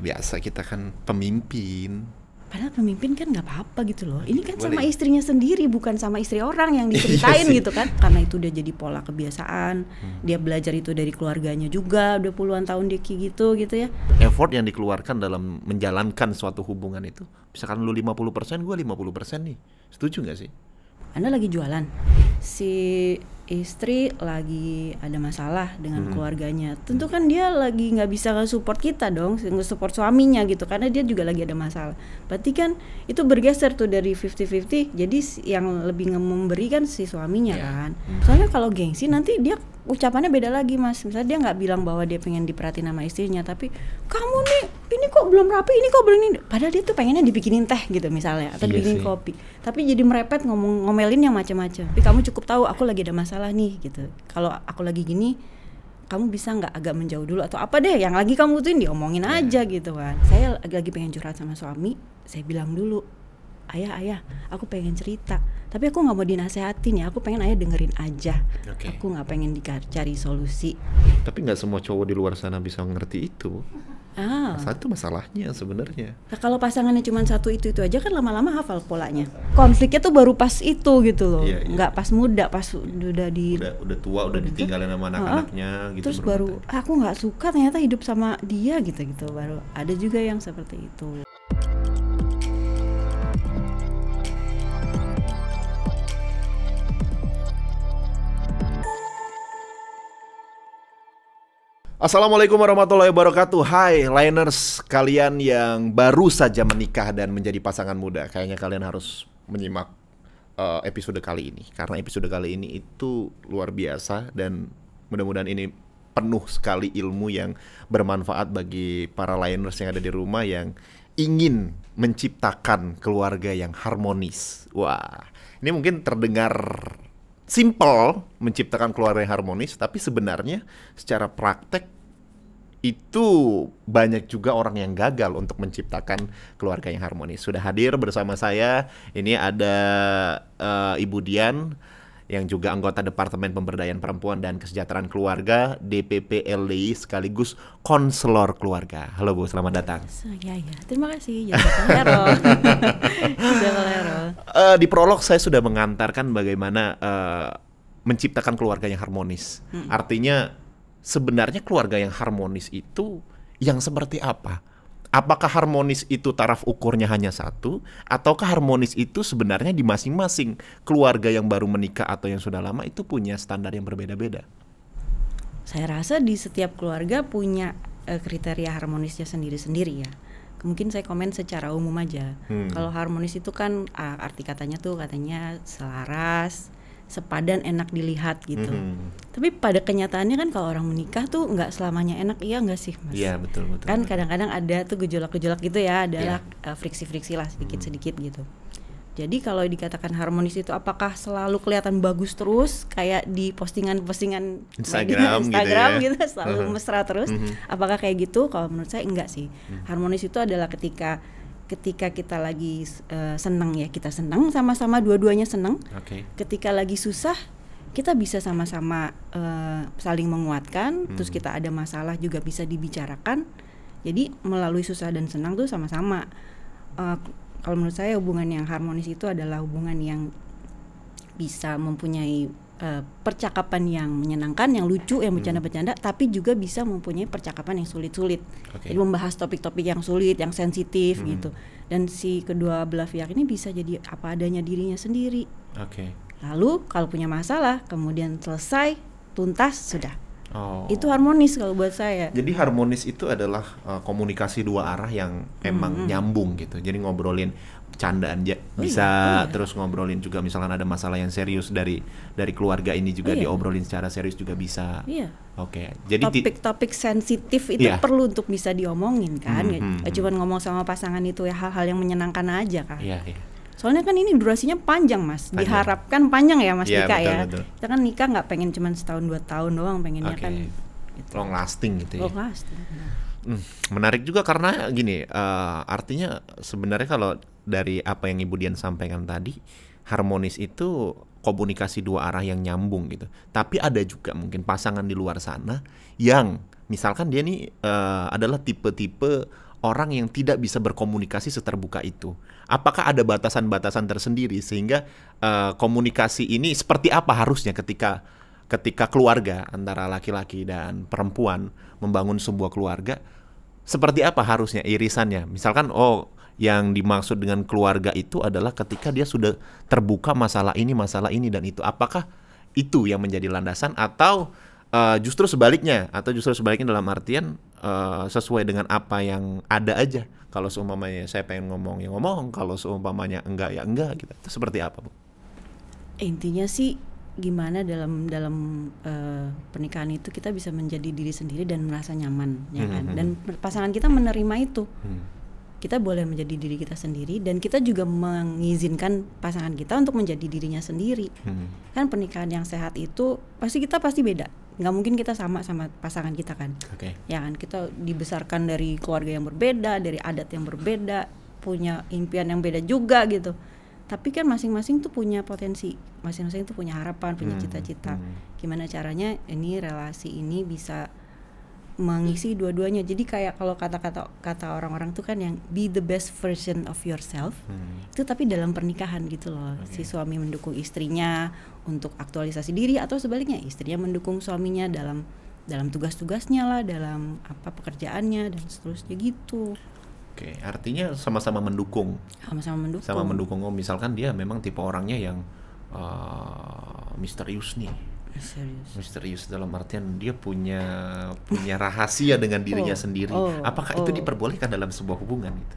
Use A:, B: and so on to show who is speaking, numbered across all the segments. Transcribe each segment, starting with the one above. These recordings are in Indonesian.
A: biasa kita kan pemimpin
B: padahal pemimpin kan nggak apa-apa gitu loh ini kan sama istrinya sendiri bukan sama istri orang yang diceritain iya gitu kan karena itu udah jadi pola kebiasaan hmm. dia belajar itu dari keluarganya juga udah puluhan tahun dia kayak gitu gitu ya
A: effort yang dikeluarkan dalam menjalankan suatu hubungan itu misalkan lu 50% gue 50% nih setuju nggak sih
B: anda lagi jualan si istri lagi ada masalah dengan hmm. keluarganya tentu kan dia lagi nggak bisa support kita dong nggak support suaminya gitu karena dia juga lagi ada masalah berarti kan itu bergeser tuh dari 50-50 jadi yang lebih memberikan si suaminya yeah. kan hmm. soalnya kalau gengsi nanti dia ucapannya beda lagi mas misalnya dia nggak bilang bahwa dia pengen diperhatiin sama istrinya tapi kamu nih ini kok belum rapi ini kok belum ini padahal dia tuh pengennya dibikinin teh gitu misalnya atau iya dibikinin sih. kopi tapi jadi merepet ngomong ngomelin yang macam-macam tapi kamu cukup tahu aku lagi ada masalah nih gitu kalau aku lagi gini kamu bisa nggak agak menjauh dulu atau apa deh yang lagi kamu butuhin diomongin iya. aja yeah. gitu kan saya lagi pengen curhat sama suami saya bilang dulu ayah ayah aku pengen cerita tapi aku nggak mau dinasehatin ya aku pengen ayah dengerin aja okay. aku nggak pengen dicari solusi
A: tapi nggak semua cowok di luar sana bisa ngerti itu
B: Ah. Satu
A: masalahnya sebenarnya.
B: Nah, kalau pasangannya cuma satu itu itu aja kan lama-lama hafal polanya. Konfliknya tuh baru pas itu gitu loh, iya, yeah, nggak pas muda, pas udah di udah,
A: udah tua, udah, ditinggalin sama anak-anaknya uh, gitu. Terus baru
B: ah, aku nggak suka ternyata hidup sama dia gitu gitu baru ada juga yang seperti itu.
A: Assalamualaikum warahmatullahi wabarakatuh Hai Liners, kalian yang baru saja menikah dan menjadi pasangan muda Kayaknya kalian harus menyimak uh, episode kali ini Karena episode kali ini itu luar biasa Dan mudah-mudahan ini penuh sekali ilmu yang bermanfaat bagi para Liners yang ada di rumah Yang ingin menciptakan keluarga yang harmonis Wah, ini mungkin terdengar simple menciptakan keluarga yang harmonis, tapi sebenarnya secara praktek itu banyak juga orang yang gagal untuk menciptakan keluarga yang harmonis. Sudah hadir bersama saya, ini ada uh, Ibu Dian, yang juga anggota Departemen Pemberdayaan Perempuan dan Kesejahteraan Keluarga DPP LDI sekaligus konselor keluarga. Halo Bu, selamat datang.
B: Ya, ya. Terima kasih. uh,
A: di prolog saya sudah mengantarkan bagaimana uh, menciptakan keluarga yang harmonis. Hmm. Artinya sebenarnya keluarga yang harmonis itu yang seperti apa? apakah harmonis itu taraf ukurnya hanya satu ataukah harmonis itu sebenarnya di masing-masing keluarga yang baru menikah atau yang sudah lama itu punya standar yang berbeda-beda.
B: Saya rasa di setiap keluarga punya e, kriteria harmonisnya sendiri-sendiri ya. Mungkin saya komen secara umum aja. Hmm. Kalau harmonis itu kan ah, arti katanya tuh katanya selaras, sepadan enak dilihat gitu. Mm. Tapi pada kenyataannya kan kalau orang menikah tuh nggak selamanya enak iya nggak sih mas?
A: Iya yeah, betul betul. Kan
B: kadang-kadang ada tuh gejolak-gejolak gitu ya, adalah iya. eh, yeah. uh, friksi-friksi lah sedikit-sedikit mm. Mm-hmm. gitu. Jadi kalau dikatakan harmonis itu apakah selalu kelihatan bagus terus kayak di postingan-postingan Instagram, Instagram gitu, ya? gitu selalu uh-huh. mesra terus? Uh-huh. Apakah kayak gitu? Kalau menurut saya enggak sih. Uh-huh. Harmonis itu adalah ketika ketika kita lagi uh, eh, senang ya kita senang sama-sama dua-duanya senang. Okay. Ketika lagi susah kita bisa sama-sama uh, saling menguatkan. Hmm. Terus kita ada masalah juga bisa dibicarakan. Jadi melalui susah dan senang tuh sama-sama. Uh, kalau menurut saya hubungan yang harmonis itu adalah hubungan yang bisa mempunyai Eh, percakapan yang menyenangkan, yang lucu, yang hmm. bercanda-bercanda, hmm. tapi juga bisa mempunyai percakapan yang sulit-sulit.
C: Okay. Jadi membahas
B: topik-topik yang sulit, yang sensitif hmm. gitu. Dan si kedua belah pihak ini bisa jadi apa adanya dirinya sendiri. Oke. Okay. Lalu kalau punya masalah, kemudian selesai, tuntas sudah. Oh. Itu harmonis kalau buat saya.
A: Jadi harmonis itu adalah uh, komunikasi dua arah yang emang mm -hmm. nyambung gitu. Jadi ngobrolin candaan oh iya. bisa, iya, oh iya. terus ngobrolin juga misalkan ada masalah yang serius dari dari keluarga ini juga oh iya. diobrolin secara serius juga bisa. Iya. Oke. Okay. Jadi
B: topik-topik sensitif itu iya. perlu untuk bisa diomongin kan. Mm -hmm. Cuman mm-hmm. ngomong sama pasangan itu ya hal-hal yang menyenangkan aja kan. Iya, iya. Soalnya kan ini durasinya panjang mas, panjang. diharapkan panjang ya mas ya, nikah betul, ya. Kita kan nikah nggak pengen cuma setahun dua tahun doang, pengennya okay. kan
A: gitu. long lasting gitu. Ya. Long lasting. Hmm, menarik juga karena gini, uh, artinya sebenarnya kalau dari apa yang Ibu Dian sampaikan tadi, harmonis itu komunikasi dua arah yang nyambung gitu. Tapi ada juga mungkin pasangan di luar sana yang misalkan dia nih uh, adalah tipe-tipe orang yang tidak bisa berkomunikasi seterbuka itu apakah ada batasan-batasan tersendiri sehingga uh, komunikasi ini seperti apa harusnya ketika ketika keluarga antara laki-laki dan perempuan membangun sebuah keluarga seperti apa harusnya irisannya misalkan oh yang dimaksud dengan keluarga itu adalah ketika dia sudah terbuka masalah ini masalah ini dan itu apakah itu yang menjadi landasan atau uh, justru sebaliknya atau justru sebaliknya dalam artian uh, sesuai dengan apa yang ada aja kalau seumpamanya saya pengen ngomong ya ngomong, kalau seumpamanya enggak ya enggak gitu. Itu seperti apa, Bu?
B: Intinya sih gimana dalam dalam uh, pernikahan itu kita bisa menjadi diri sendiri dan merasa nyaman, ya hmm, kan? Hmm, dan hmm. pasangan kita menerima itu. kita boleh menjadi diri kita sendiri dan kita juga mengizinkan pasangan kita untuk menjadi dirinya sendiri. Kan pernikahan yang sehat itu pasti kita pasti beda nggak mungkin kita sama sama pasangan kita kan okay. ya kan kita dibesarkan dari keluarga yang berbeda dari adat yang berbeda punya impian yang beda juga gitu tapi kan masing-masing tuh punya potensi masing-masing tuh punya harapan punya hmm, cita-cita hmm, hmm. gimana caranya ini relasi ini bisa mengisi dua-duanya jadi kayak kalau kata-kata kata orang-orang tuh kan yang be the best version of yourself hmm. itu tapi dalam pernikahan gitu loh okay. si suami mendukung istrinya untuk aktualisasi diri atau sebaliknya istrinya mendukung suaminya dalam dalam tugas-tugasnya lah, dalam apa pekerjaannya dan seterusnya gitu.
A: Oke, artinya sama-sama mendukung.
B: Sama-sama mendukung. Sama mendukung.
A: Oh, misalkan dia memang tipe orangnya yang uh, misterius nih. Misterius. Misterius dalam artian dia punya punya rahasia dengan dirinya oh, sendiri. Oh, Apakah oh. itu diperbolehkan dalam sebuah hubungan itu?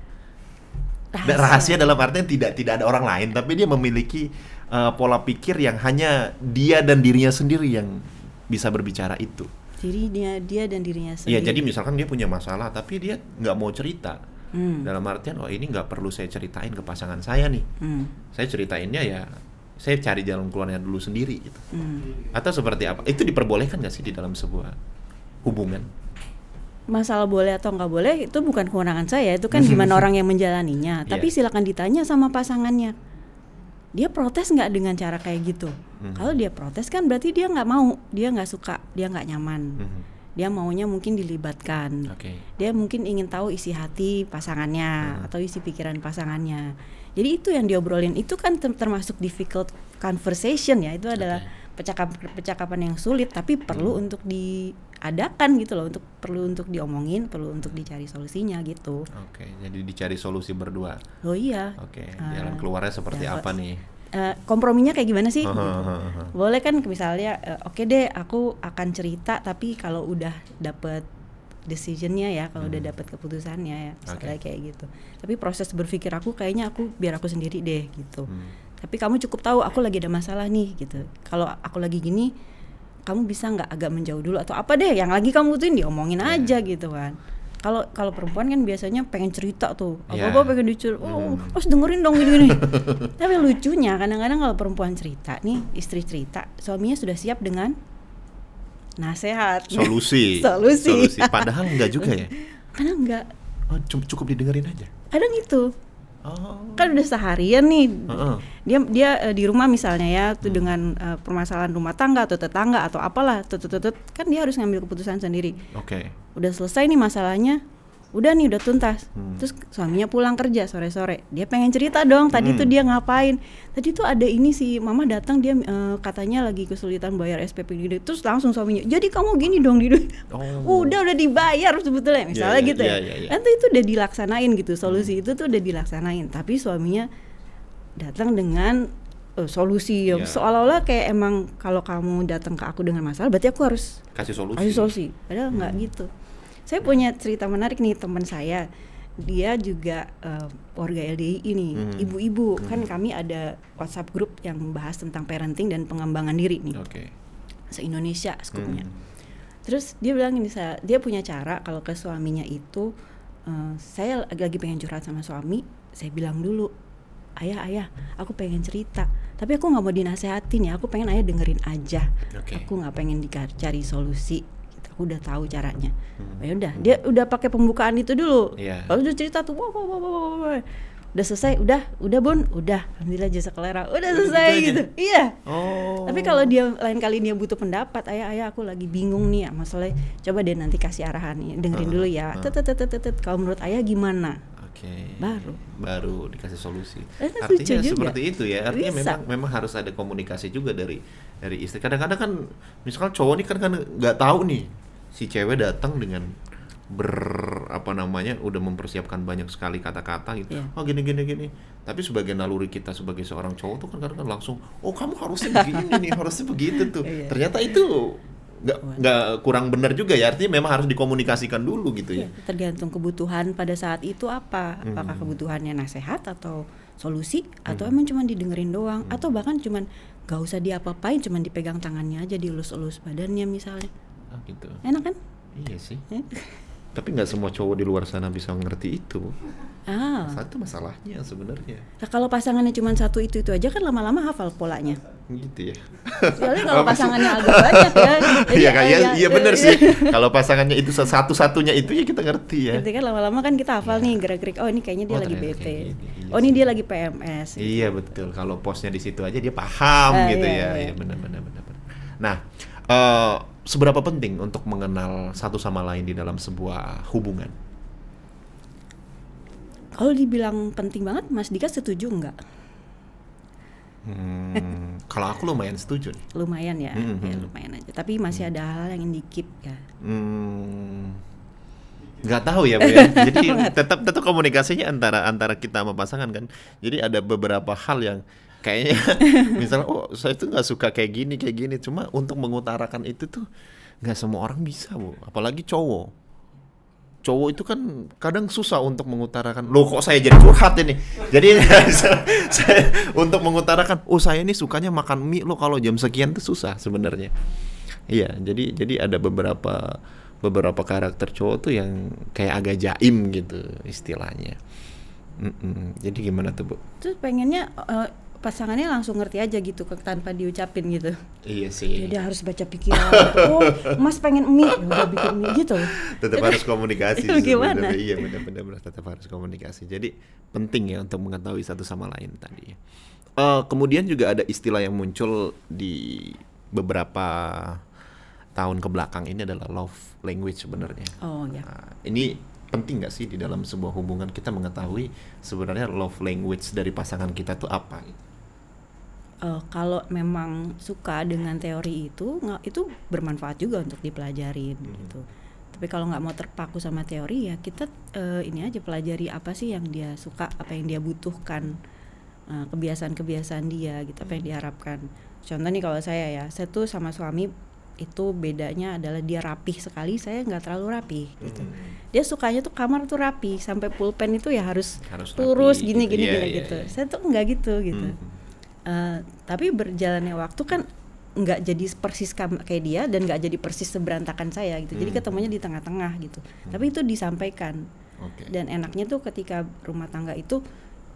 A: Rahasia. rahasia dalam artian tidak tidak ada orang lain, tapi dia memiliki uh, pola pikir yang hanya dia dan dirinya sendiri yang bisa berbicara itu
B: Jadi dia dia dan dirinya sendiri. Iya, jadi
A: misalkan dia punya masalah tapi dia nggak mau cerita. Hmm. Dalam artian oh ini nggak perlu saya ceritain ke pasangan saya nih. Hmm. Saya ceritainnya ya saya cari jalan keluarnya dulu sendiri gitu. Hmm. Atau seperti apa? Itu diperbolehkan nggak sih di dalam sebuah hubungan?
B: Masalah boleh atau nggak boleh itu bukan kewenangan saya, itu kan gimana orang yang menjalaninya. Tapi yeah. silakan ditanya sama pasangannya dia protes nggak dengan cara kayak gitu hmm. kalau dia protes kan berarti dia nggak mau dia nggak suka dia nggak nyaman hmm. dia maunya mungkin dilibatkan okay. dia mungkin ingin tahu isi hati pasangannya hmm. atau isi pikiran pasangannya jadi itu yang diobrolin itu kan termasuk difficult conversation ya itu adalah okay. percakapan percakapan yang sulit tapi perlu hmm. untuk di adakan gitu loh untuk perlu untuk diomongin perlu untuk dicari solusinya gitu
A: oke okay, jadi dicari solusi berdua
B: oh iya oke
A: okay, uh, jalan keluarnya seperti jalan, apa nih
B: Uh, komprominya kayak gimana sih? gitu. Boleh kan misalnya, uh, oke okay deh, aku akan cerita, tapi kalau udah dapet decisionnya ya kalau hmm. udah dapet keputusannya ya misalnya okay. kayak gitu tapi proses berpikir aku kayaknya aku biar aku sendiri deh gitu hmm. tapi kamu cukup tahu aku lagi ada masalah nih gitu kalau aku lagi gini kamu bisa nggak agak menjauh dulu atau apa deh yang lagi kamu butuhin diomongin yeah. aja gitu kan kalau kalau perempuan kan biasanya pengen cerita tuh apa apa iya. yeah. pengen dicur oh mm. harus dengerin dong gini ini tapi lucunya kadang-kadang kalau perempuan cerita nih istri cerita suaminya sudah siap dengan nasehat solusi solusi, solusi. padahal enggak juga ya karena enggak
A: oh, cukup didengerin aja
B: kadang itu Oh. Kan udah seharian nih. Uh -uh. Dia dia uh, di rumah misalnya ya tuh hmm. dengan uh, permasalahan rumah tangga atau tetangga atau apalah tut tutut kan dia harus ngambil keputusan sendiri. Oke. Okay. Udah selesai nih masalahnya, udah nih udah tuntas hmm. terus suaminya pulang kerja sore sore dia pengen cerita dong tadi hmm. tuh dia ngapain tadi tuh ada ini sih mama datang dia uh, katanya lagi kesulitan bayar SPP SPPD terus langsung suaminya jadi kamu gini dong di oh. udah udah dibayar sebetulnya ya, misalnya yeah, yeah, gitu ya yeah, yeah, yeah. Nanti itu udah dilaksanain gitu hmm. solusi hmm. itu tuh udah dilaksanain tapi suaminya datang dengan uh, solusi ya. Yeah. seolah-olah kayak emang kalau kamu datang ke aku dengan masalah berarti aku harus
A: kasih solusi kasih solusi
B: padahal nggak hmm. gitu saya punya cerita menarik nih teman saya. Dia juga uh, warga LDI ini, hmm. ibu-ibu. Hmm. Kan kami ada WhatsApp grup yang membahas tentang parenting dan pengembangan diri nih. Okay. Se-Indonesia skupnya. Hmm. Terus dia bilang ini saya, dia punya cara kalau ke suaminya itu uh, saya lagi pengen curhat sama suami, saya bilang dulu, "Ayah, ayah, aku pengen cerita." tapi aku nggak mau dinasehatin ya aku pengen ayah dengerin aja okay. aku nggak pengen dicari solusi aku udah tahu caranya hmm. ya udah dia udah pakai pembukaan itu dulu yeah. lalu udah cerita tuh wow, wow, wow, wow, wow. udah selesai udah udah bon udah alhamdulillah jasa kelera udah selesai gitu, gitu, iya
C: oh. tapi kalau
B: dia lain kali dia butuh pendapat ayah ayah aku lagi bingung nih ya masalahnya coba deh nanti kasih arahan dengerin uh, dulu ya uh. kalau menurut ayah gimana
A: okay. baru baru dikasih solusi eh, artinya seperti itu ya artinya memang memang harus ada komunikasi juga dari dari istri kadang-kadang kan misalkan cowok ini kan kan nggak tahu nih si cewek datang dengan ber apa namanya udah mempersiapkan banyak sekali kata-kata gitu yeah. oh gini gini gini tapi sebagai naluri kita sebagai seorang cowok tuh kan kadang-kadang langsung
B: oh kamu harusnya begini nih harusnya begitu tuh yeah. ternyata
A: itu nggak nggak kurang benar juga ya artinya memang harus dikomunikasikan dulu gitu ya
B: iya, tergantung kebutuhan pada saat itu apa apakah hmm. kebutuhannya nasihat atau solusi atau hmm. emang cuma didengerin doang hmm. atau bahkan cuma gak usah diapa-apain cuma dipegang tangannya aja dielus-elus badannya misalnya
A: Ah, gitu enak kan iya sih ya. tapi nggak semua cowok di luar sana bisa ngerti itu
B: ah. satu
A: masalahnya sebenarnya
B: nah, kalau pasangannya cuma satu itu itu aja kan lama-lama hafal polanya
A: gitu ya soalnya kalau pasangannya agak banyak ya iya kaya ya, iya, iya benar iya. sih kalau pasangannya itu satu satunya itu ya kita ngerti ya Nanti
B: kan lama-lama kan kita hafal ya. nih gerak-gerik oh ini kayaknya dia oh, lagi bete gitu, iya, oh ini dia lagi PMS
A: gitu. iya betul kalau posnya di situ aja dia paham ah, gitu iya, ya iya, iya benar-benar benar nah uh, seberapa penting untuk mengenal satu sama lain di dalam sebuah hubungan?
B: Kalau dibilang penting banget, Mas Dika setuju nggak?
A: Hmm, kalau aku lumayan setuju nih.
B: Lumayan ya, mm
A: -hmm. ya hmm. lumayan
B: aja. Tapi masih hmm. ada hal yang dikit ya.
A: Hmm, nggak tahu ya bu ya jadi tetap tetap komunikasinya antara antara kita sama pasangan kan jadi ada beberapa hal yang kayaknya misalnya oh saya tuh nggak suka kayak gini kayak gini cuma untuk mengutarakan itu tuh nggak semua orang bisa bu apalagi cowok cowok itu kan kadang susah untuk mengutarakan loh kok saya jadi curhat ini jadi saya, untuk mengutarakan oh saya ini sukanya makan mie lo kalau jam sekian tuh susah sebenarnya iya jadi jadi ada beberapa beberapa karakter cowok tuh yang kayak agak jaim gitu istilahnya Mm-mm. Jadi gimana tuh bu?
B: Terus pengennya uh, pasangannya langsung ngerti aja gitu tanpa diucapin gitu.
A: Iya sih. Jadi
B: harus baca pikiran. oh, Mas pengen mie, ya udah bikin mie gitu. Tetap harus komunikasi. Gimana? Iya
A: benar-benar tetap harus komunikasi. Jadi penting ya untuk mengetahui satu sama lain tadi. Uh, kemudian juga ada istilah yang muncul di beberapa tahun ke belakang ini adalah love language sebenarnya. Oh ya. Nah, ini penting gak sih di dalam sebuah hubungan kita mengetahui sebenarnya love language dari pasangan kita itu apa? Gitu?
B: uh, kalau memang suka dengan teori itu nggak itu bermanfaat juga untuk dipelajarin hmm. gitu tapi kalau nggak mau terpaku sama teori ya kita uh, ini aja pelajari apa sih yang dia suka apa yang dia butuhkan kebiasaan eh, kebiasaan-kebiasaan dia gitu apa yang hmm. diharapkan contoh nih kalau saya ya saya tuh sama suami itu bedanya adalah dia rapih sekali saya nggak terlalu rapih gitu hmm. dia sukanya tuh kamar tuh rapi sampai pulpen itu ya harus, harus lurus rapi. gini gitu. gini yeah, gini yeah, gitu yeah. saya tuh nggak gitu gitu hmm. uh, tapi berjalannya waktu kan nggak jadi persis kayak dia dan nggak jadi persis seberantakan saya gitu. Hmm. Jadi ketemunya di tengah-tengah gitu. Hmm. Tapi itu disampaikan. Okay. Dan enaknya tuh ketika rumah tangga itu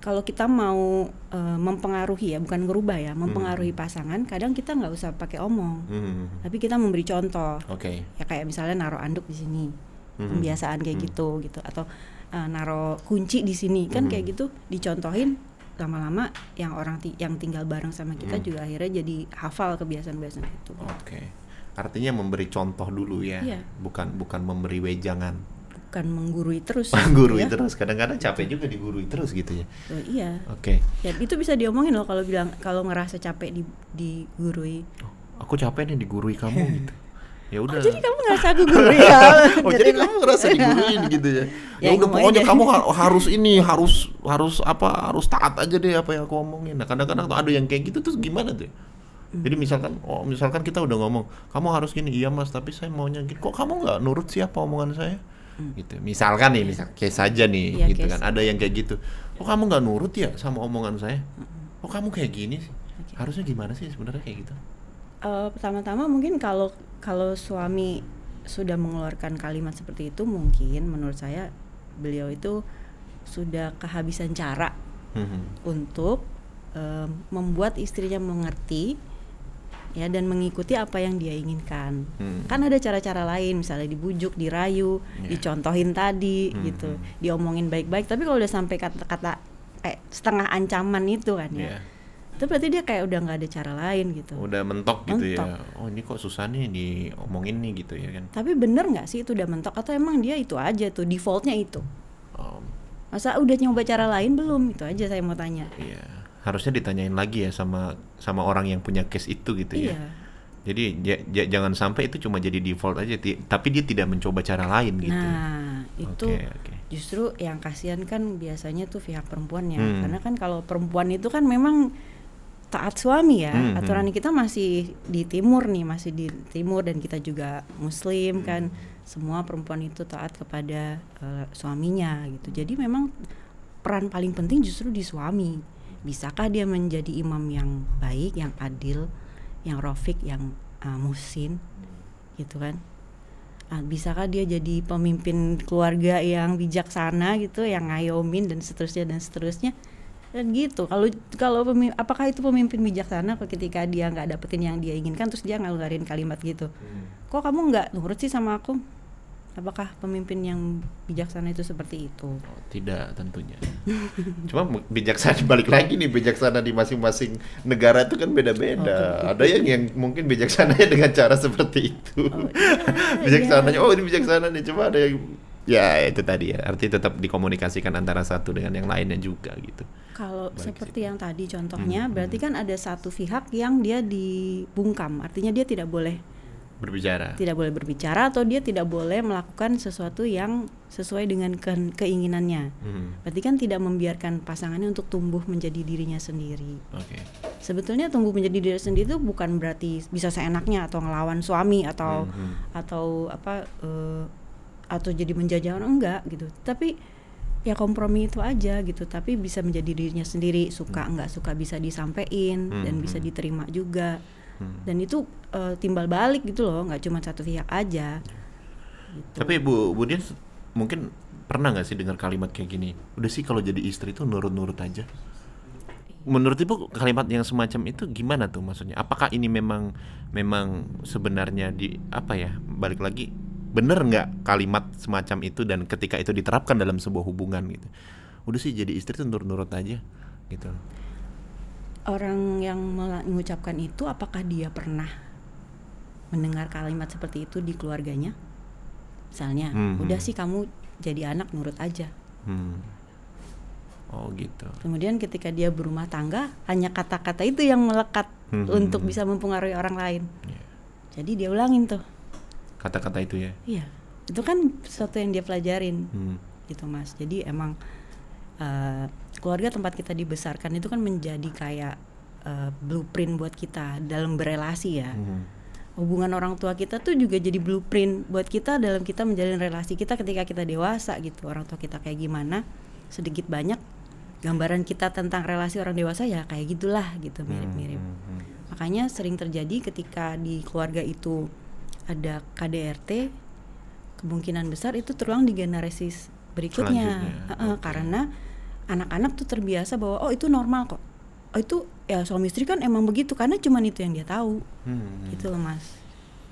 B: kalau kita mau uh, mempengaruhi ya bukan ngerubah ya mempengaruhi hmm. pasangan kadang kita nggak usah pakai omong
C: hmm. hmm, hmm. tapi
B: kita memberi contoh okay. ya kayak misalnya naruh anduk di sini hmm.
C: hmm. pembiasaan kayak hmm. gitu
B: gitu atau uh, naruh kunci di sini kan hmm. kayak gitu dicontohin lama-lama yang orang ti yang tinggal bareng sama kita hmm. juga akhirnya jadi hafal kebiasaan-kebiasaan itu. Oke.
A: Okay. Artinya memberi contoh dulu ya, iya. bukan bukan memberi wejangan.
B: Bukan menggurui terus. menggurui ya. terus.
A: Kadang-kadang capek juga digurui terus gitu ya. Oh, iya. Oke.
B: Okay. Ya itu bisa diomongin loh kalau bilang kalau ngerasa capek di digurui. Oh,
A: aku capek nih digurui kamu gitu ya udah. Oh, jadi
B: kamu ngerasa aku guru ya? oh iya. jadi kamu ngerasa iya. diguruin gitu ya? Ya, ya udah pokoknya kamu
A: harus ini harus harus apa harus taat aja deh apa yang aku omongin. Nah kadang-kadang tuh ada yang kayak gitu terus gimana tuh? Jadi hmm. misalkan, oh misalkan kita udah ngomong, kamu harus gini, iya mas, tapi saya maunya gini. Kok kamu nggak nurut sih apa omongan saya? Hmm. gitu misalkan nih misal kayak saja nih ya, gitu kan ada yang kayak gitu kok kamu nggak nurut ya sama omongan saya hmm. kok kamu kayak gini sih harusnya gimana sih sebenarnya kayak gitu
B: uh, pertama-tama mungkin kalau kalau suami sudah mengeluarkan kalimat seperti itu mungkin menurut saya beliau itu sudah kehabisan cara mm-hmm. untuk uh, membuat istrinya mengerti ya dan mengikuti apa yang dia inginkan hmm. kan ada cara-cara lain misalnya dibujuk dirayu yeah. dicontohin tadi hmm. gitu diomongin baik-baik tapi kalau udah sampai kata-kata eh, setengah ancaman itu kan ya yeah itu berarti dia kayak udah nggak ada cara lain gitu udah
A: mentok, mentok gitu ya oh ini kok susah nih diomongin nih gitu ya kan
B: tapi bener nggak sih itu udah mentok atau emang dia itu aja tuh defaultnya itu um, masa udah nyoba cara lain belum itu aja saya mau tanya iya
A: harusnya ditanyain lagi ya sama sama orang yang punya case itu gitu ya. iya. ya jadi jangan sampai itu cuma jadi default aja tapi dia tidak mencoba cara lain gitu
B: nah itu okay, okay justru yang kasihan kan biasanya tuh pihak ya hmm. karena kan kalau perempuan itu kan memang taat suami ya hmm, hmm, aturan kita masih di timur nih masih di timur dan kita juga muslim hmm. kan semua perempuan itu taat kepada uh, suaminya gitu jadi memang peran paling penting justru di suami bisakah dia menjadi imam yang baik yang adil yang rofik yang uh, eh, musin gitu kan uh, bisakah dia jadi pemimpin keluarga yang bijaksana gitu yang ngayomin dan seterusnya dan seterusnya dan gitu kalau kalau apakah itu pemimpin bijaksana ketika dia nggak dapetin yang dia inginkan terus dia ngeluarin kalimat gitu hmm. kok kamu nggak nurut sih sama aku apakah pemimpin yang bijaksana itu seperti itu oh,
A: tidak tentunya cuma bijaksana balik lagi nih bijaksana di masing-masing negara itu kan beda-beda oh, gitu. ada yang yang mungkin bijaksananya dengan cara seperti itu oh, iya, iya.
B: bijaksananya iya. oh ini
A: bijaksana nih cuma ada yang ya itu tadi ya arti tetap dikomunikasikan antara satu dengan yang lainnya juga gitu
B: kalau seperti yang tadi contohnya, hmm. berarti hmm. kan ada satu pihak yang dia dibungkam, artinya dia tidak boleh berbicara. Tidak boleh berbicara atau dia tidak boleh melakukan sesuatu yang sesuai dengan ke keinginannya. Hmm. Berarti kan tidak membiarkan pasangannya untuk tumbuh menjadi dirinya sendiri. Okay. Sebetulnya tumbuh menjadi diri sendiri itu bukan berarti bisa seenaknya atau ngelawan suami atau hmm. hmm. atau apa uh, atau jadi menjajah orang enggak gitu. Tapi ya kompromi itu aja gitu tapi bisa menjadi dirinya sendiri suka hmm. nggak suka bisa disampaikan hmm. dan hmm, bisa hmm. diterima juga hmm. dan itu uh, timbal balik gitu loh nggak cuma satu pihak aja
A: gitu. tapi bu bu Dian mungkin pernah nggak sih dengar kalimat kayak gini udah sih kalau jadi istri itu nurut-nurut aja menurut ibu kalimat yang semacam itu gimana tuh maksudnya apakah ini memang memang sebenarnya di apa ya balik lagi bener nggak kalimat semacam itu dan ketika itu diterapkan dalam sebuah hubungan gitu udah sih jadi istri tuh nurut-nurut aja gitu
B: orang yang mengucapkan itu apakah dia pernah mendengar kalimat seperti itu di keluarganya misalnya hmm, hmm. udah sih kamu jadi anak nurut aja
C: hmm.
A: Oh gitu.
B: Kemudian ketika dia berumah tangga, hanya kata-kata itu yang melekat hmm. hmm untuk hmm. bisa mempengaruhi orang lain. Yeah. Jadi dia ulangin tuh kata-kata itu ya iya itu kan sesuatu yang dia pelajarin hmm. gitu mas jadi emang uh, keluarga tempat kita dibesarkan itu kan menjadi kayak uh, blueprint buat kita dalam berelasi ya hmm hubungan orang tua kita tuh juga jadi blueprint buat kita dalam kita menjalin relasi kita ketika kita dewasa gitu orang tua kita kayak gimana sedikit banyak gambaran kita tentang relasi orang dewasa ya kayak gitulah gitu mirip-mirip hmm, hmm, hmm. makanya sering terjadi ketika di keluarga itu ada KDRT kemungkinan besar itu terulang di generasi berikutnya uh, uh, okay. karena anak-anak tuh terbiasa bahwa oh itu normal kok oh itu ya suami istri kan emang begitu karena cuman itu yang dia tahu hmm. gitu loh mas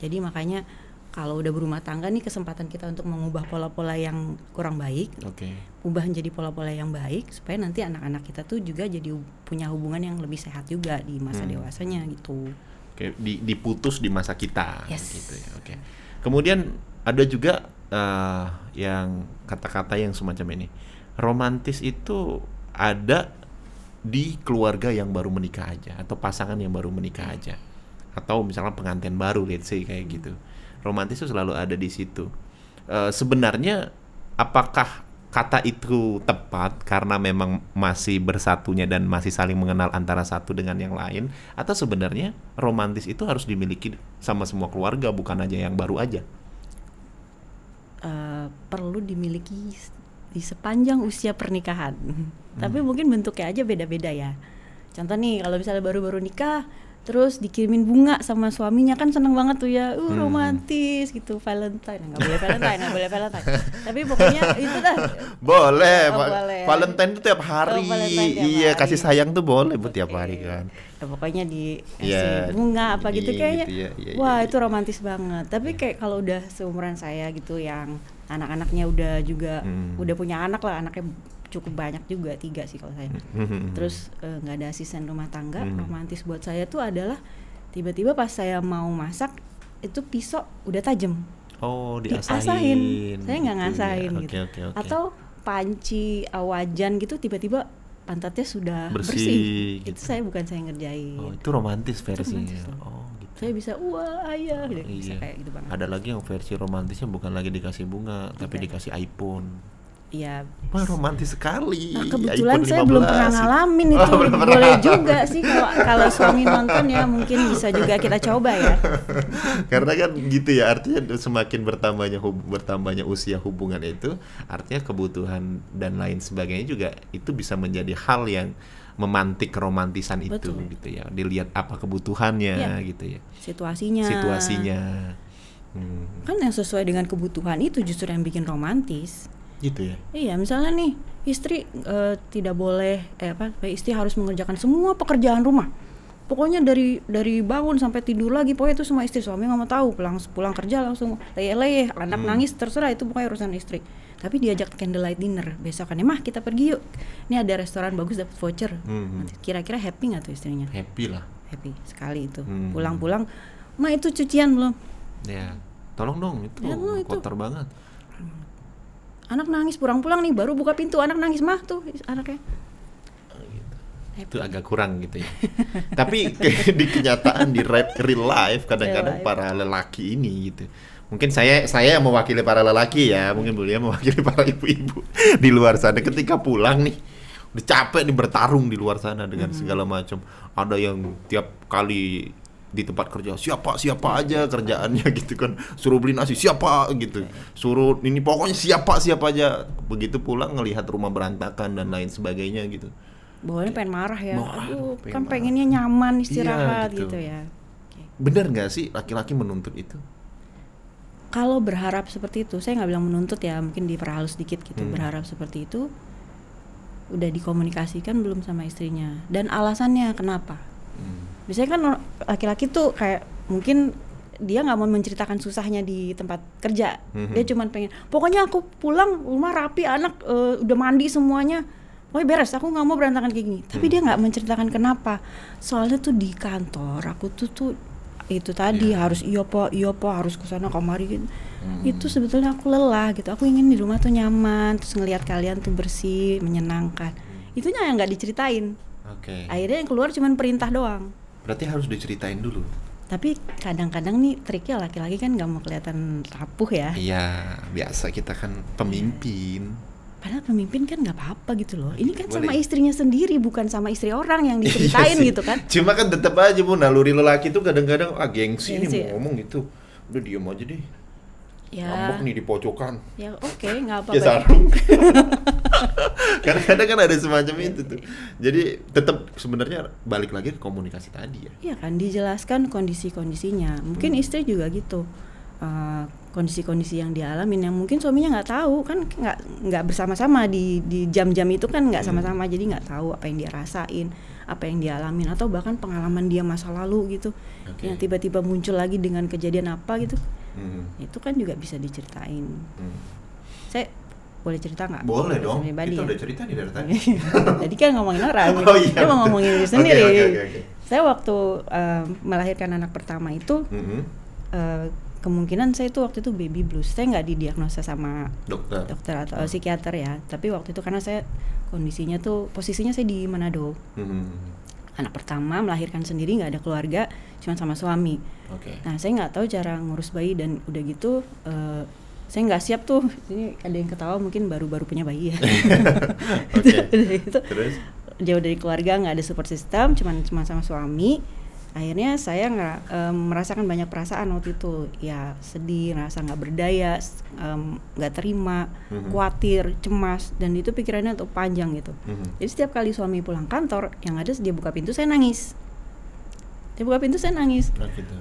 B: jadi makanya kalau udah berumah tangga nih kesempatan kita untuk mengubah pola-pola yang kurang baik, okay. ubah menjadi pola-pola yang baik supaya nanti anak-anak kita tuh juga jadi punya hubungan yang lebih sehat juga di masa hmm. dewasanya gitu.
A: Oke, di, diputus di masa kita yes. gitu ya. Oke. Kemudian ada juga uh, yang kata-kata yang semacam ini. Romantis itu ada di keluarga yang baru menikah aja atau pasangan yang baru menikah hmm. aja atau misalnya pengantin baru let's say kayak gitu hmm. romantis itu selalu ada di situ uh, sebenarnya apakah kata itu tepat karena memang masih bersatunya dan masih saling mengenal antara satu dengan yang lain atau sebenarnya romantis itu harus dimiliki sama semua keluarga bukan aja yang baru aja
B: uh, perlu dimiliki di sepanjang usia pernikahan hmm. tapi mungkin bentuknya aja beda-beda ya contoh nih kalau misalnya baru-baru nikah terus dikirimin bunga sama suaminya kan seneng banget tuh ya uh hmm. romantis hmm. gitu Valentine nggak boleh Valentine nggak boleh Valentine tapi pokoknya itu dah boleh, oh, boleh. Valentine itu tiap hari oh, tiap iya hari. kasih
A: sayang tuh boleh buat tiap hari kan
B: ya, pokoknya di yeah, iya, bunga apa gitu iya, kayaknya gitu, ya, ya, wah ya, itu romantis banget tapi kayak kalau udah seumuran saya gitu yang anak-anaknya udah juga hmm. udah punya anak lah anaknya cukup banyak juga tiga sih kalau saya mm-hmm. terus eh, nggak uh, ada asisten rumah tangga mm-hmm. romantis buat saya tuh adalah tiba-tiba pas saya mau masak itu pisau udah tajam
A: oh diasahin, diasahin. saya nggak gitu ya. ngasahin ya. gitu okay, okay, okay. atau
B: panci awajan gitu tiba-tiba pantatnya sudah bersih, bersih. Gitu. itu saya bukan saya ngerjain oh, itu
A: romantis versinya itu romantis oh
B: gitu. saya bisa wah ayah oh, iya. bisa kayak gitu banget
A: ada lagi yang versi romantisnya bukan lagi dikasih bunga tapi dikasih iPhone ya Wah, romantis
B: sekali. Nah, kebetulan ya, saya belum pernah ngalamin oh, itu. Oh, pernah. Boleh juga sih kalau kalau suami nonton ya mungkin bisa juga kita coba ya.
A: Karena kan gitu ya, artinya semakin bertambahnya hub, bertambahnya usia hubungan itu, artinya kebutuhan dan lain sebagainya juga itu bisa menjadi hal yang memantik romantisan Betul. itu gitu ya. Dilihat apa kebutuhannya ya. gitu ya.
B: Situasinya. Situasinya. Hmm. Kan yang sesuai dengan kebutuhan itu justru yang bikin romantis gitu ya iya misalnya nih istri e, tidak boleh eh apa eh, istri harus mengerjakan semua pekerjaan rumah pokoknya dari dari bangun sampai tidur lagi pokoknya itu semua istri suami nggak mau tahu pulang pulang kerja langsung leye-leye anak hmm. nangis terserah itu pokoknya urusan istri tapi diajak candlelight dinner besok besokannya mah kita pergi yuk ini ada restoran bagus dapat voucher hmm. Nanti kira-kira happy nggak tuh istrinya
A: happy lah happy sekali itu hmm.
B: pulang-pulang mah itu cucian belum
A: ya tolong dong itu, ya, itu. kotor banget
B: anak nangis pulang-pulang nih baru buka pintu anak nangis mah tuh anaknya
A: gitu. itu agak kurang gitu ya. Tapi di kenyataan di real, real life kadang-kadang para lelaki ini gitu. Mungkin saya saya yang mewakili para lelaki ya, mungkin beliau mewakili para ibu-ibu di luar sana ketika pulang nih udah capek nih bertarung di luar sana dengan segala macam. Ada yang tiap kali di tempat kerja siapa siapa aja kerjaannya gitu kan suruh beli nasi siapa gitu suruh ini pokoknya siapa siapa aja begitu pulang ngelihat rumah berantakan dan lain sebagainya gitu
B: boleh pengen marah ya marah, aduh pengen kan marah. pengennya nyaman iya, istirahat iya, gitu. gitu ya
A: bener nggak sih laki-laki menuntut itu
B: kalau berharap seperti itu saya nggak bilang menuntut ya mungkin diperhalus sedikit gitu hmm. berharap seperti itu udah dikomunikasikan belum sama istrinya dan alasannya kenapa hmm biasanya kan laki-laki tuh kayak mungkin dia nggak mau menceritakan susahnya di tempat kerja mm dia cuma pengen pokoknya aku pulang rumah rapi anak uh, udah mandi semuanya pokoknya beres aku nggak mau berantakan kayak gini tapi dia mhm. nggak menceritakan kenapa soalnya tuh di kantor aku tuh tuh itu tadi yeah. harus iya po iya po harus ke sana kemari. gitu. Hmm. itu sebetulnya aku lelah gitu aku ingin di rumah tuh nyaman terus ngelihat kalian tuh bersih menyenangkan mhm. itunya yang nggak diceritain okay. akhirnya yang keluar cuma perintah doang
A: Berarti harus diceritain dulu.
B: Tapi kadang-kadang nih triknya laki-laki kan gak mau kelihatan rapuh ya.
A: Iya, biasa kita kan pemimpin. Iya.
B: Padahal pemimpin kan gak apa-apa gitu loh. Ini kan Boleh. sama istrinya sendiri, bukan sama istri orang yang iya diceritain iya gitu kan.
A: Cuma kan tetap aja bu, naluri lelaki tuh kadang-kadang ah gengsi, gengsi nih ya? mau ngomong gitu. Udah diem aja deh
B: ya. ngambek nih di pojokan ya oke okay, nggak apa-apa ya, ya. sarung
A: karena kadang kan ada semacam itu tuh jadi tetap sebenarnya balik lagi ke komunikasi tadi
B: ya iya kan dijelaskan kondisi-kondisinya mungkin hmm. istri juga gitu kondisi eh, kondisi-kondisi yang dialamin yang mungkin suaminya nggak tahu kan nggak nggak bersama-sama di di jam-jam itu kan nggak hmm. sama-sama hmm. jadi nggak tahu apa yang dia rasain apa yang dialamin atau bahkan pengalaman dia masa lalu gitu okay. yang tiba-tiba muncul lagi dengan kejadian apa gitu hmm. itu kan juga bisa diceritain hmm. saya boleh cerita nggak? Boleh dong. kita ya? udah cerita nih dari tadi. jadi kan ngomongin orang, oh, iya, dia mau ngomongin diri sendiri. Okay, okay, okay, okay. Saya waktu uh, melahirkan anak pertama itu, -hmm. uh, kemungkinan saya itu waktu itu baby blues. Saya nggak didiagnosa sama
A: dokter, dokter
B: atau hmm. psikiater ya. Tapi waktu itu karena saya kondisinya tuh posisinya saya di Manado. -hmm anak pertama melahirkan sendiri nggak ada keluarga cuma sama suami okay. nah saya nggak tahu cara ngurus bayi dan udah gitu uh, saya nggak siap tuh ini ada yang ketawa mungkin baru-baru punya bayi ya itu, itu. Terus? jauh dari keluarga nggak ada support system cuma cuma sama suami akhirnya saya ngera, um, merasakan banyak perasaan waktu itu ya sedih rasa nggak berdaya nggak um, terima mm-hmm. khawatir cemas dan itu pikirannya tuh panjang gitu mm-hmm. jadi setiap kali suami pulang kantor yang ada dia buka pintu saya nangis dia buka pintu saya nangis oh, uh, gitu.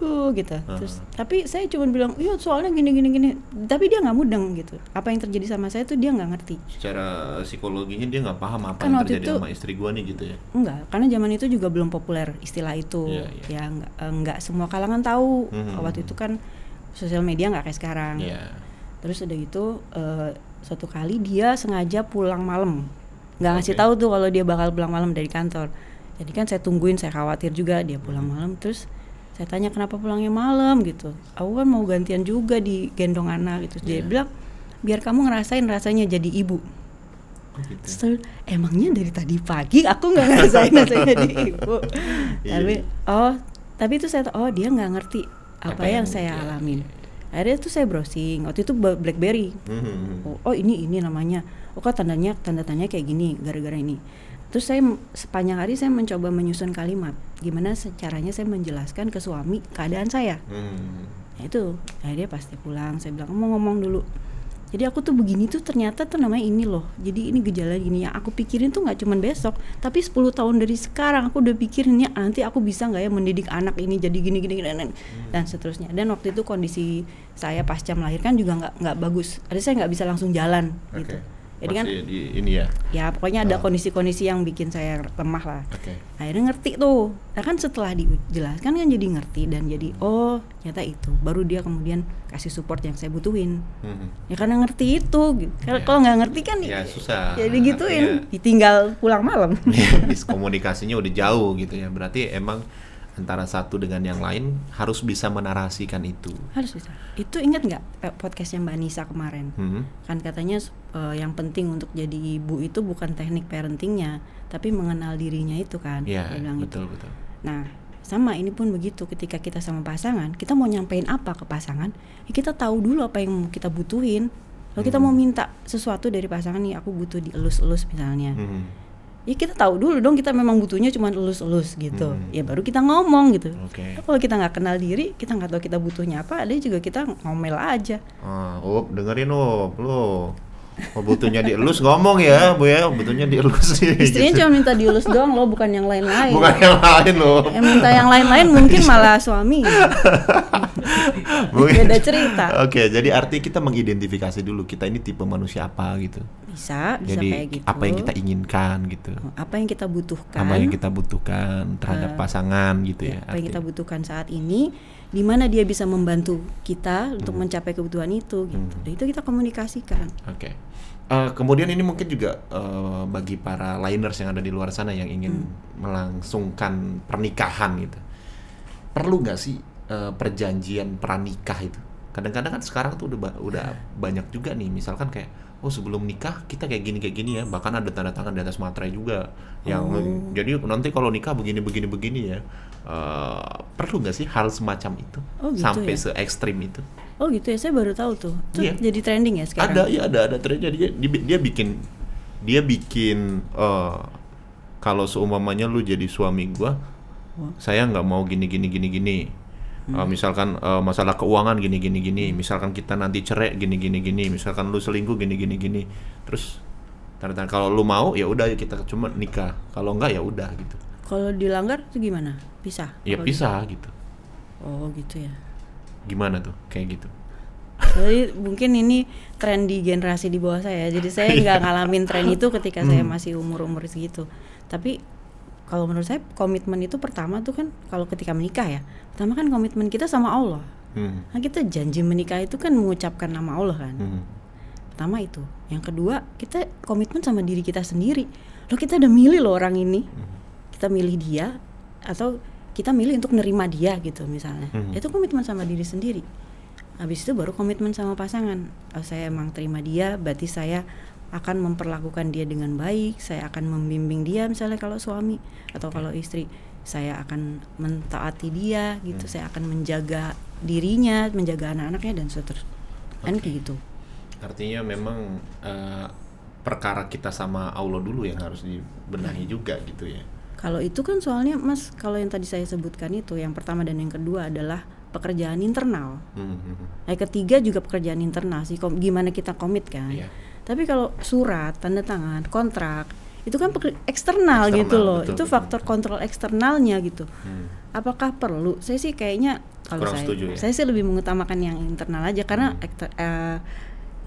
B: Uh gitu. -huh. terus tapi saya cuma bilang iya soalnya gini gini gini tapi dia nggak mudeng gitu apa yang terjadi sama saya tuh dia nggak ngerti
A: secara psikologinya dia nggak paham apa kan yang terjadi itu, sama istri gua nih gitu ya
B: enggak karena zaman itu juga belum populer istilah itu yeah, yeah. ya nggak enggak eh, semua kalangan tahu mm -hmm. waktu itu kan sosial media nggak kayak sekarang yeah. terus udah gitu uh, suatu kali dia sengaja pulang malam nggak ngasih okay. tahu tuh kalau dia bakal pulang malam dari kantor jadi kan saya tungguin saya khawatir juga dia pulang malam terus saya tanya kenapa pulangnya malam gitu aku kan mau gantian juga di gendong anak gitu yeah. dia iya. bilang biar kamu ngerasain rasanya jadi ibu oh, gitu. terus, emangnya dari tadi pagi aku nggak ngerasain rasanya jadi ibu yeah. tapi oh tapi itu saya oh dia nggak ngerti apa, apa yang, yang saya ya. alamin akhirnya itu saya browsing waktu itu BlackBerry
C: mm -hmm. oh,
B: oh ini ini namanya oh kok tandanya tanda tanya kayak gini gara-gara ini Terus saya sepanjang hari saya mencoba menyusun kalimat, gimana caranya saya menjelaskan ke suami keadaan saya. Hmm. Nah itu, nah dia pasti pulang. Saya bilang mau ngomong dulu. Jadi aku tuh begini tuh ternyata tuh namanya ini loh. Jadi ini gejala gini yang aku pikirin tuh nggak cuman besok, tapi 10 tahun dari sekarang aku udah pikirinnya nanti aku bisa nggak ya mendidik anak ini jadi gini gini, gini dan, hmm. dan seterusnya. Dan waktu itu kondisi saya pasca melahirkan juga nggak nggak bagus. Ada saya nggak bisa langsung jalan okay. gitu jadi kan
A: di, ini ya.
B: Ya pokoknya ada ah. kondisi-kondisi yang bikin saya lemah lah. Okay. Akhirnya ngerti tuh. Nah kan setelah dijelaskan kan jadi ngerti dan jadi oh ternyata itu. Baru dia kemudian kasih support yang saya butuhin. Hmm. Ya karena ngerti itu. Yeah. Kalau nggak ngerti kan iya, ya
C: susah. Jadi
B: gituin, yeah. ditinggal pulang malam. Iya,
A: komunikasinya udah jauh gitu ya. Berarti emang antara satu dengan yang lain harus bisa menarasikan itu.
B: Harus bisa. Itu ingat nggak eh, podcastnya Mbak Nisa kemarin? Hmm. Kan katanya uh, yang penting untuk jadi ibu itu bukan teknik parentingnya, tapi mengenal dirinya itu kan. Iya. Gitu. Betul itu. betul. Nah sama ini pun begitu ketika kita sama pasangan kita mau nyampein apa ke pasangan ya kita tahu dulu apa yang kita butuhin kalau hmm. kita mau minta sesuatu dari pasangan nih aku butuh dielus-elus misalnya hmm ya kita tahu dulu dong kita memang butuhnya cuma lulus-lulus gitu hmm. ya baru kita ngomong gitu okay. Nah, kalau kita nggak kenal diri kita nggak tahu kita butuhnya apa ada juga kita ngomel aja
A: ah, up dengerin up lo Oh, butuhnya dielus ngomong ya, Bu ya, butuhnya dielus sih. Istrinya gitu. cuma
B: minta dielus doang loh, bukan yang lain-lain. Bukan yang lain loh. Yang minta yang lain-lain mungkin malah suami.
A: Beda cerita. Oke, okay, jadi arti kita mengidentifikasi dulu kita ini tipe manusia apa gitu.
B: Bisa, bisa jadi, kayak gitu. apa yang kita
A: inginkan gitu. Oh,
B: apa yang kita butuhkan. Apa yang
A: kita butuhkan uh, pasangan gitu ya. ya apa arti. yang
B: kita butuhkan saat ini, di mana dia bisa membantu kita untuk hmm. mencapai kebutuhan itu gitu. Hmm. Dan itu kita komunikasikan.
A: Oke. Okay. Uh, kemudian ini mungkin juga uh, bagi para liners yang ada di luar sana yang ingin hmm. melangsungkan pernikahan gitu, perlu nggak sih uh, perjanjian pernikah itu? Kadang-kadang kan sekarang tuh udah ba udah banyak juga nih, misalkan kayak oh sebelum nikah kita kayak gini kayak gini ya, bahkan ada tanda tangan di atas materai juga yang oh. jadi nanti kalau nikah begini begini begini ya uh, perlu nggak sih hal semacam itu oh, gitu sampai ya? se ekstrim itu?
B: Oh gitu ya, saya baru tahu tuh. Itu yeah. Iya. jadi trending ya sekarang? Ada, ya ada,
A: ada trendnya. Dia, dia, dia bikin, dia bikin uh, kalau seumpamanya lu jadi suami gue, oh. saya nggak mau gini gini gini gini. Uh, misalkan uh, masalah keuangan gini gini gini, hmm. misalkan kita nanti cerai gini gini gini, misalkan lu selingkuh gini gini gini, terus ternyata kalau lu mau ya udah kita cuma nikah, kalau enggak ya udah gitu.
B: Kalau dilanggar tuh gimana? Bisa? Iya bisa gitu. gitu. Oh gitu ya.
A: Gimana tuh? Kayak gitu.
B: Jadi mungkin ini tren di generasi di bawah saya. Jadi saya iya. nggak ngalamin tren itu ketika hmm. saya masih umur-umur segitu. Tapi kalau menurut saya komitmen itu pertama tuh kan kalau ketika menikah ya. Pertama kan komitmen kita sama Allah. Hmm. Nah, kita janji menikah itu kan mengucapkan nama Allah kan. Hmm. Pertama itu. Yang kedua, kita komitmen sama diri kita sendiri. Loh kita udah milih loh orang ini. Hmm kita milih dia atau kita milih untuk nerima dia gitu misalnya hmm. itu komitmen sama diri sendiri habis itu baru komitmen sama pasangan oh, saya emang terima dia berarti saya akan memperlakukan dia dengan baik saya akan membimbing dia misalnya kalau suami atau kalau istri saya akan mentaati dia gitu hmm. saya akan menjaga dirinya menjaga anak-anaknya dan seterusnya kan okay. gitu
A: artinya memang uh, perkara kita sama Allah dulu yang harus dibenahi hmm. juga gitu ya
B: kalau itu kan soalnya Mas, kalau yang tadi saya sebutkan itu yang pertama dan yang kedua adalah pekerjaan internal.
C: Mm-hmm.
B: Nah, ketiga juga pekerjaan internal sih. Kom- gimana kita komit kan. Yeah. Tapi kalau surat, tanda tangan, kontrak itu kan peker- eksternal, eksternal gitu loh. Betul, itu betul. faktor kontrol eksternalnya gitu. Hmm. Apakah perlu? Saya sih kayaknya kalau saya setuju, ya? saya sih lebih mengutamakan yang internal aja karena hmm. ekter, uh,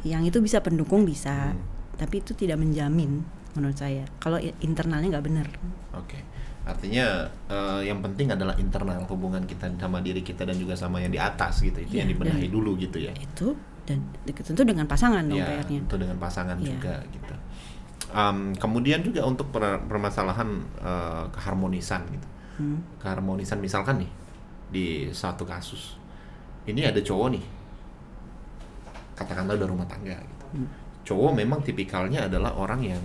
B: yang itu bisa pendukung bisa, hmm. tapi itu tidak menjamin menurut saya kalau internalnya nggak benar
A: oke okay. artinya uh, yang penting adalah internal hubungan kita sama diri kita dan juga sama yang di atas gitu itu ya, yang iya, dibenahi dulu gitu ya
B: itu dan tentu dengan pasangan dong ya, pr
A: tentu dengan pasangan ya. juga gitu um, kemudian juga untuk per permasalahan uh, keharmonisan gitu hmm. keharmonisan misalkan nih di satu kasus ini ada cowok nih katakanlah udah rumah tangga gitu. Hmm. Cowok memang tipikalnya adalah orang yang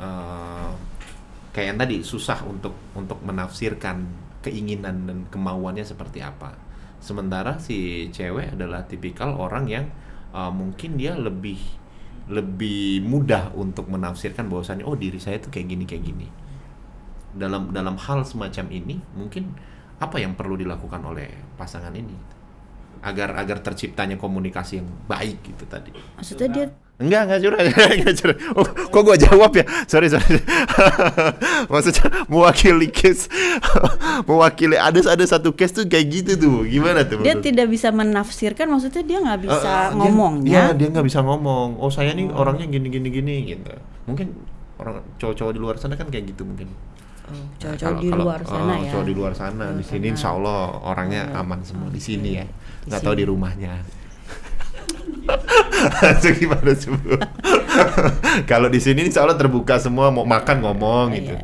A: uh, kayak yang tadi susah untuk untuk menafsirkan keinginan dan kemauannya seperti apa. Sementara si cewek adalah tipikal orang yang uh, mungkin dia lebih lebih mudah untuk menafsirkan bahwasannya oh diri saya itu kayak gini kayak gini. Dalam dalam hal semacam ini mungkin apa yang perlu dilakukan oleh pasangan ini? agar agar terciptanya komunikasi yang baik gitu tadi. Maksudnya dia Enggak, enggak curhat, enggak curhat. Oh, kok gua jawab ya? Sorry, sorry. Maksudnya mewakili case, mewakili ada ada satu case tuh kayak gitu tuh. Gimana tuh? Dia
B: tidak bisa menafsirkan, maksudnya dia nggak bisa uh, ngomongnya. Dia, ya, dia nggak bisa ngomong. Oh, saya nih orangnya
A: gini gini gini gitu. Mungkin orang cowok-cowok di luar sana kan kayak gitu mungkin. Nah, oh, ya. cowok di luar sana oh, ya. di luar sana, di sini insya Allah orangnya oh, aman semua di sini ya. Iya, nggak tahu di rumahnya. Langsung gimana kalau di sini insya Allah terbuka semua mau makan ngomong gitu.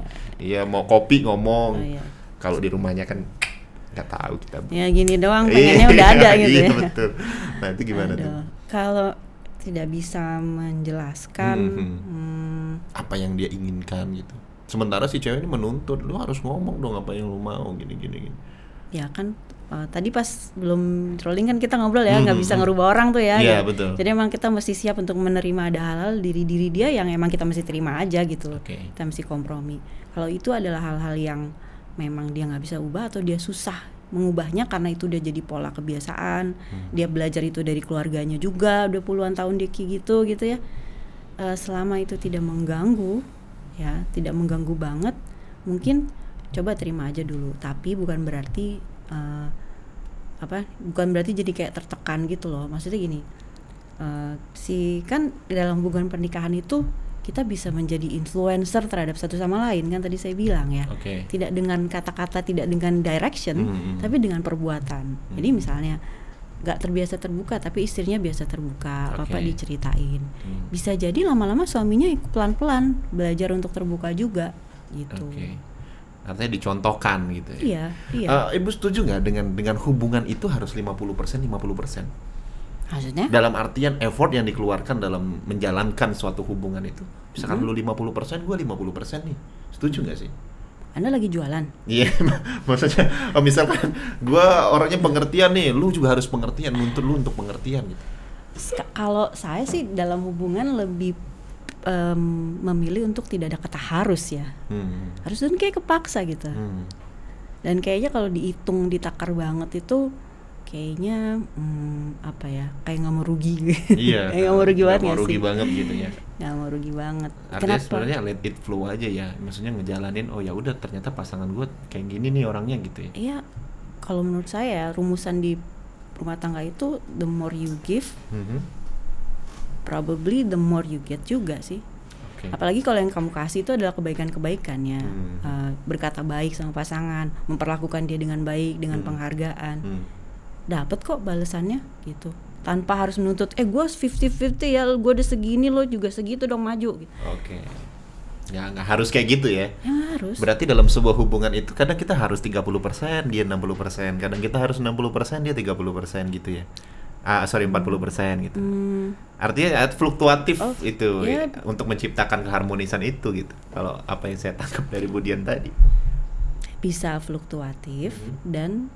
A: Iya. iya mau kopi ngomong. Oh, kalau di rumahnya kan nggak tahu kita.
B: Ya gini doang pengennya udah ada gitu iya,
A: betul. Nah itu gimana tuh?
B: Kalau tidak bisa menjelaskan hmm, -hmm. hmm.
A: apa yang dia inginkan gitu sementara si cewek ini menuntut lu harus ngomong dong apa yang lu mau gini gini gini
B: ya kan uh, tadi pas belum trolling kan kita ngobrol ya nggak hmm, bisa hmm, hmm. ngerubah orang tuh ya, yeah, gitu. betul. jadi emang kita mesti siap untuk menerima ada hal-hal diri diri dia yang emang kita mesti terima aja gitu okay. kita mesti kompromi kalau itu adalah hal-hal yang memang dia nggak bisa ubah atau dia susah mengubahnya karena itu udah jadi pola kebiasaan hmm. dia belajar itu dari keluarganya juga udah puluhan tahun dia gitu gitu ya uh, selama itu tidak mengganggu ya tidak mengganggu banget mungkin coba terima aja dulu tapi bukan berarti uh, apa bukan berarti jadi kayak tertekan gitu loh maksudnya gini uh, si kan dalam hubungan pernikahan itu kita bisa menjadi influencer terhadap satu sama lain kan tadi saya bilang ya
C: okay. tidak
B: dengan kata-kata tidak dengan direction mm -hmm. tapi dengan perbuatan mm -hmm. jadi misalnya nggak terbiasa terbuka tapi istrinya biasa terbuka okay. diceritain hmm. bisa jadi lama-lama suaminya pelan pelan belajar untuk terbuka juga
A: gitu okay. artinya dicontohkan gitu ya iya, iya. Uh, ibu setuju nggak dengan dengan hubungan itu harus 50% 50% Maksudnya? Dalam artian effort yang dikeluarkan dalam menjalankan suatu hubungan itu. Misalkan hmm. lu 50%, gue 50% nih. Setuju nggak sih?
B: Anda lagi jualan?
A: Iya, yeah, maksudnya oh misalkan gue orangnya pengertian nih, lu juga harus pengertian, nuntut lu untuk pengertian gitu.
B: Kalau saya sih dalam hubungan lebih um, memilih untuk tidak ada kata harus ya,
C: hmm. harus
B: dan kayak kepaksa gitu. Hmm. Dan kayaknya kalau dihitung ditakar banget itu kayaknya hmm, apa ya kayak nggak mau rugi gitu. iya kayak nggak mau rugi banget nggak mau ya rugi sih. banget gitu ya nggak mau rugi banget artinya sebenarnya let
A: it flow aja ya maksudnya ngejalanin oh ya udah ternyata pasangan gue kayak gini nih orangnya gitu ya
B: iya kalau menurut saya ya, rumusan di rumah tangga itu the more you give mm -hmm. probably the more you get juga sih apalagi kalau yang kamu kasih itu adalah kebaikan-kebaikan ya hmm. uh, berkata baik sama pasangan memperlakukan dia dengan baik dengan hmm. penghargaan hmm dapat kok balasannya gitu tanpa harus menuntut eh gue 50-50 ya gue udah segini lo juga segitu dong maju gitu. Oke. Okay. Ya nggak
A: harus kayak gitu ya. Ya harus. Berarti dalam sebuah hubungan itu kadang kita harus 30%, dia 60%, kadang kita harus 60%, dia 30% gitu ya. Ah, sorry 40% hmm.
C: gitu.
B: Hmm. Artinya fluktuatif oh, itu ya. ya.
A: untuk menciptakan keharmonisan itu gitu. Kalau apa yang saya tangkap dari Budian tadi.
B: Bisa fluktuatif hmm. dan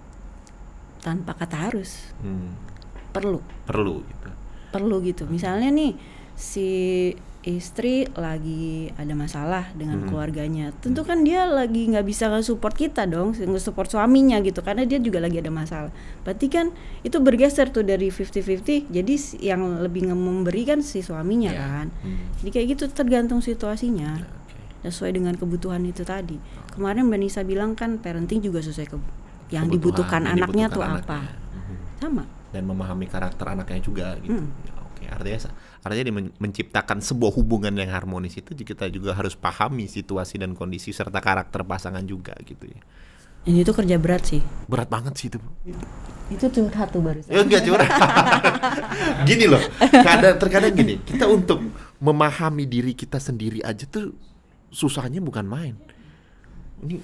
B: tanpa kata harus hmm. perlu
A: perlu gitu
B: perlu gitu misalnya nih si istri lagi ada masalah dengan hmm. keluarganya tentu kan dia lagi nggak bisa support kita dong support suaminya gitu karena dia juga lagi ada masalah berarti kan itu bergeser tuh dari 50-50 jadi yang lebih memberikan si suaminya yeah. kan hmm. jadi kayak gitu tergantung situasinya yeah, okay. sesuai dengan kebutuhan itu tadi oh. kemarin Mbak Nisa bilang kan parenting juga sesuai ke yang dibutuhkan yang anaknya tuh apa sama
A: dan memahami karakter anaknya juga hmm. gitu hmm. ya, oke okay. artinya artinya di menciptakan sebuah hubungan yang harmonis itu kita juga harus pahami situasi dan kondisi serta karakter pasangan juga gitu ya
B: ini tuh kerja berat sih
A: berat banget sih itu
B: itu curhat tuh barusan ya, enggak curhat gini loh kadang terkadang gini kita untuk
A: memahami diri kita sendiri aja tuh susahnya bukan main ini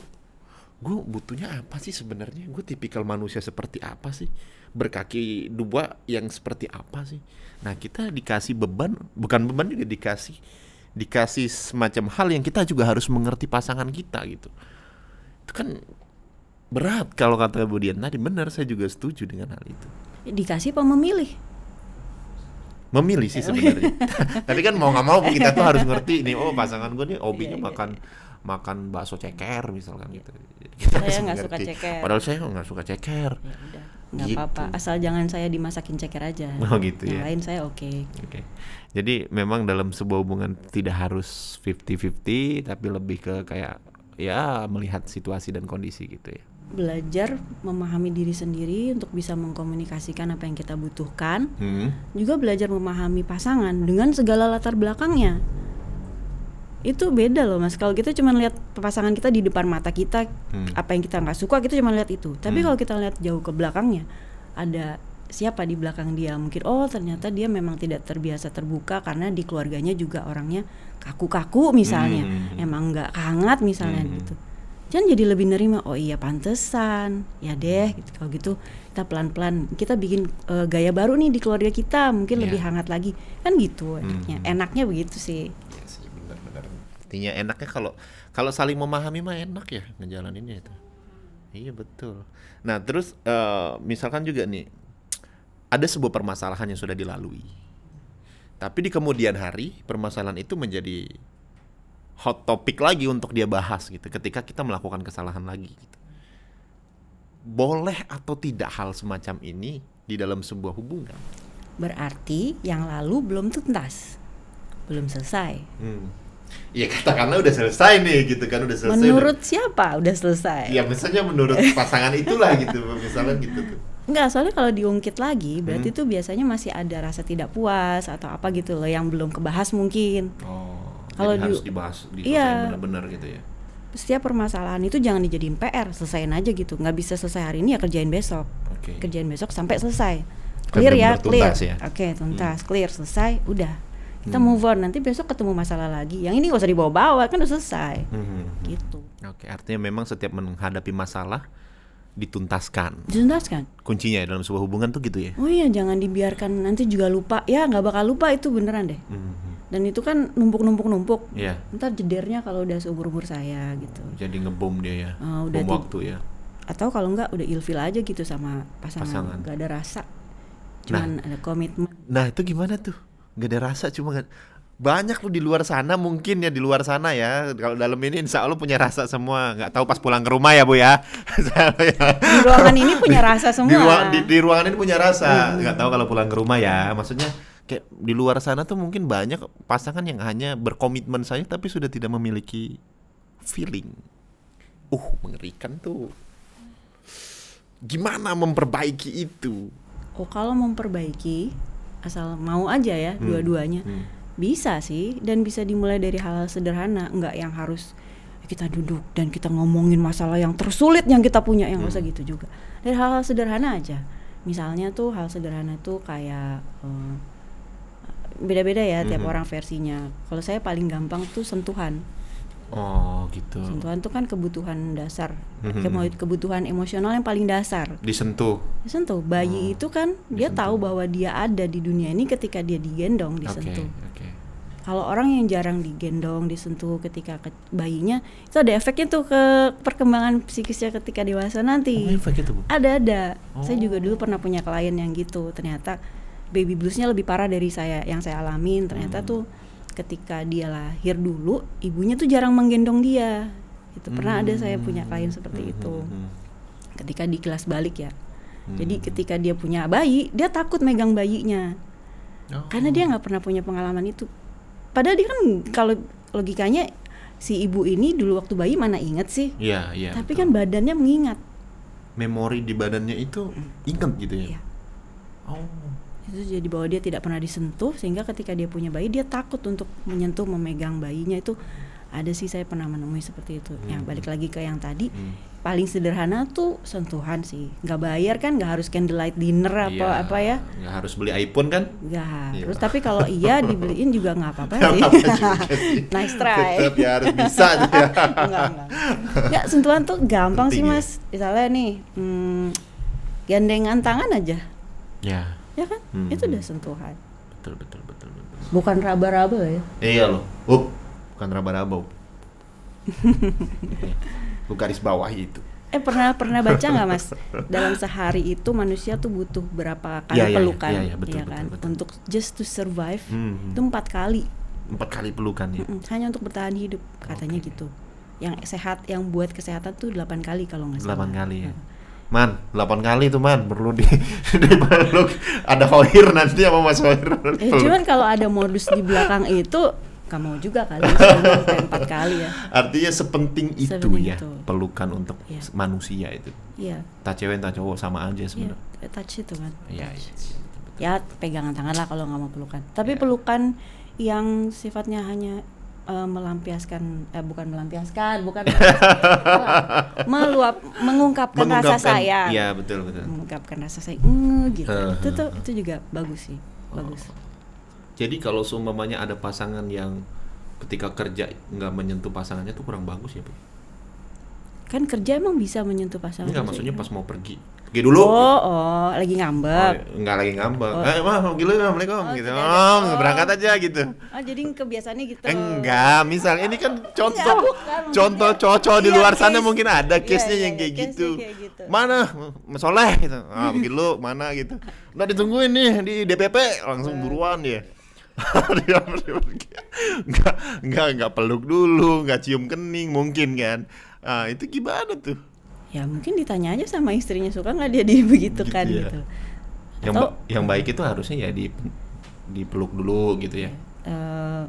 A: gue butuhnya apa sih sebenarnya gue tipikal manusia seperti apa sih berkaki dua yang seperti apa sih nah kita dikasih beban bukan beban juga dikasih dikasih semacam hal yang kita juga harus mengerti pasangan kita gitu itu kan berat kalau kata Budian tadi benar saya juga setuju dengan hal itu
B: dikasih apa memilih
A: memilih sih sebenarnya tapi kan mau nggak mau kita tuh harus ngerti nih oh pasangan gue nih hobinya iya, iya, makan iya makan bakso ceker misalkan iya. gitu. Kita saya nggak suka ceker. Padahal saya nggak suka ceker. Ya gitu. apa-apa.
B: Asal jangan saya dimasakin ceker aja. Oh gitu Yang ya. Lain saya oke. Okay. Oke.
A: Okay. Jadi memang dalam sebuah hubungan tidak harus 50-50 tapi lebih ke kayak ya melihat situasi dan kondisi gitu ya.
B: Belajar memahami diri sendiri untuk bisa mengkomunikasikan apa yang kita butuhkan. Hmm. Juga belajar memahami pasangan dengan segala latar belakangnya itu beda loh mas kalau kita cuma lihat pasangan kita di depan mata kita hmm. apa yang kita nggak suka kita cuma lihat itu tapi hmm. kalau kita lihat jauh ke belakangnya ada siapa di belakang dia mungkin oh ternyata dia memang tidak terbiasa terbuka karena di keluarganya juga orangnya kaku-kaku misalnya hmm. hmm, hmm. emang nggak hangat misalnya hmm, hmm. gitu jangan jadi lebih nerima oh iya pantesan ya deh gitu kalau gitu kita pelan-pelan kita bikin uh, gaya baru nih di keluarga kita mungkin yeah. lebih hangat lagi kan gitu hmm. enaknya begitu sih hatinya
A: enaknya kalau kalau saling memahami mah enak ya ngejalaninnya itu iya betul nah terus uh, misalkan juga nih ada sebuah permasalahan yang sudah dilalui tapi di kemudian hari permasalahan itu menjadi hot topic lagi untuk dia bahas gitu ketika kita melakukan kesalahan lagi gitu. Boleh atau tidak hal semacam ini di dalam sebuah hubungan?
B: Berarti yang lalu belum tuntas. Belum selesai.
A: Hmm ya katakanlah udah selesai nih gitu kan udah selesai menurut
B: udah. siapa udah selesai
A: ya misalnya menurut pasangan itulah gitu misalnya gitu tuh
B: Enggak, soalnya kalau diungkit lagi berarti hmm. tuh biasanya masih ada rasa tidak puas atau apa gitu loh yang belum kebahas mungkin. Oh. Kalau di, harus
A: dibahas iya. benar-benar gitu ya.
B: Setiap permasalahan itu jangan dijadiin PR, selesaiin aja gitu. Nggak bisa selesai hari ini ya kerjain besok. Okay. Kerjain besok sampai selesai. Clear ya, clear. Ya? Oke, okay, tuntas, hmm. clear, selesai, udah kita hmm. move on nanti besok ketemu masalah lagi yang ini gak usah dibawa-bawa kan udah selesai hmm. gitu
A: oke artinya memang setiap menghadapi masalah dituntaskan. Dituntaskan. Kuncinya ya dalam sebuah hubungan tuh gitu ya.
B: Oh iya, jangan dibiarkan nanti juga lupa. Ya nggak bakal lupa itu beneran deh. hmm Dan itu kan numpuk-numpuk-numpuk. ya Yeah. Ntar jedernya kalau udah seumur-umur saya gitu.
A: Jadi ngebom dia ya. Oh, udah Bom waktu ya.
B: Atau kalau nggak udah ilfil aja gitu sama pasangan. pasangan. Gak ada rasa. Nah. Cuman nah, ada komitmen.
A: Nah, itu gimana tuh? gak ada rasa cuma gak... banyak lu di luar sana mungkin ya di luar sana ya kalau dalam ini insya Allah punya rasa semua nggak tahu pas pulang ke rumah ya bu ya di ruangan ini punya rasa semua di, ruang, di, di ruangan ini punya rasa hmm. nggak tahu kalau pulang ke rumah ya maksudnya kayak di luar sana tuh mungkin banyak pasangan yang hanya berkomitmen saja tapi sudah tidak memiliki feeling uh mengerikan tuh gimana memperbaiki itu
B: oh kalau memperbaiki asal mau aja ya hmm. dua-duanya hmm. bisa sih dan bisa dimulai dari hal-hal sederhana nggak yang harus kita duduk dan kita ngomongin masalah yang tersulit yang kita punya yang hmm. usah gitu juga dari hal-hal sederhana aja misalnya tuh hal sederhana tuh kayak eh, beda-beda ya -hmm. tiap orang versinya kalau saya paling gampang tuh sentuhan
A: Oh gitu. Sentuhan
B: itu kan kebutuhan dasar, mm-hmm. kebutuhan emosional yang paling dasar.
A: Disentuh.
B: Disentuh. Bayi oh. itu kan dia disentuh. tahu bahwa dia ada di dunia ini ketika dia digendong, disentuh. Okay, okay. Kalau orang yang jarang digendong, disentuh ketika ke bayinya, itu ada efeknya tuh ke perkembangan psikisnya ketika dewasa nanti. Oh, efeknya tuh. Ada ada. Oh. Saya juga oh. dulu pernah punya klien yang gitu. Ternyata baby bluesnya lebih parah dari saya yang saya alamin. Ternyata hmm. tuh ketika dia lahir dulu ibunya tuh jarang menggendong dia itu pernah hmm. ada saya punya hmm. klien seperti hmm. itu hmm, hmm. ketika di kelas balik ya hmm. jadi ketika dia punya bayi dia takut megang bayinya oh. karena dia nggak pernah punya pengalaman itu padahal dia kan kalau logikanya si ibu ini dulu waktu bayi mana ingat sih
A: ya, ya, tapi
B: betul. kan badannya mengingat
A: memori di badannya itu ingat gitu ya, ya.
B: oh itu jadi bahwa dia tidak pernah disentuh sehingga ketika dia punya bayi dia takut untuk menyentuh memegang bayinya itu ada sih saya pernah menemui seperti itu ya, hmm. ya balik lagi ke yang tadi hmm. paling sederhana tuh sentuhan sih nggak bayar kan nggak harus candlelight dinner apa iya, apa ya
A: nggak harus beli iPhone kan nggak iya. harus
B: terus tapi kalau iya dibeliin juga nggak apa-apa sih. sih nice try tetap
A: ya harus
C: bisa ya nggak
B: nggak sentuhan tuh gampang sih mas misalnya nih hmm, gandengan tangan aja ya ya kan hmm. itu udah sentuhan
A: betul betul betul
B: betul bukan raba-raba ya
A: iya loh up bukan raba-raba lu garis bawah itu
B: eh pernah pernah baca nggak mas dalam sehari itu manusia tuh butuh berapa kali ya, ya, pelukan ya, ya, betul, ya kan betul, betul. untuk just to survive hmm, hmm. itu empat kali
A: empat kali pelukan ya
B: hanya untuk bertahan hidup katanya okay. gitu yang sehat yang buat kesehatan tuh delapan kali kalau nggak salah delapan kali ya
A: hmm Man, 8 kali itu man, perlu di dipeluk. Ada Hoir nanti sama Mas Hoir. Eh, cuman
B: kalau ada modus di belakang itu gak mau juga kali empat kali ya artinya sepenting itu sepenting ya itu.
A: pelukan untuk yeah. manusia itu yeah. Iya. tak cewek tak cowok sama aja iya, sebenarnya
B: yeah. touch itu kan yeah, Yeah, ya pegangan tangan lah kalau nggak mau pelukan tapi yeah. pelukan yang sifatnya hanya uh, melampiaskan eh, bukan melampiaskan bukan meluap mengungkapkan, mengungkapkan rasa saya ya betul betul mengungkapkan rasa saya mm, gitu itu tuh itu juga bagus sih oh. bagus
A: jadi kalau seumpamanya ada pasangan yang ketika kerja nggak menyentuh pasangannya tuh kurang bagus ya bu
B: kan kerja emang bisa menyentuh pasangan Enggak, maksudnya pas
A: mau pergi pergi gitu. dulu. Oh,
B: oh, lagi ngambek.
A: Oh, enggak iya. lagi ngambek. Oh. Eh, mah, gila, assalamualaikum oh, gitu. Oh, oh, berangkat aja gitu.
B: Oh, jadi kebiasaannya gitu.
A: Enggak, misal ini kan contoh contoh cocok di iya, luar sana mungkin ada iya, case-nya yang gitu. kayak, gitu. Mana Masoleh gitu. Ah, pergi dulu, mana gitu. Udah ditungguin nih di DPP langsung buruan dia. dia pergi. Enggak, enggak, enggak peluk dulu, enggak cium kening mungkin kan. Ah, itu gimana tuh?
B: ya mungkin ditanya aja sama istrinya suka nggak dia begitu gitu kan ya. gitu yang Atau, ba yang
A: baik itu harusnya ya di dipeluk dulu gitu ya
B: uh,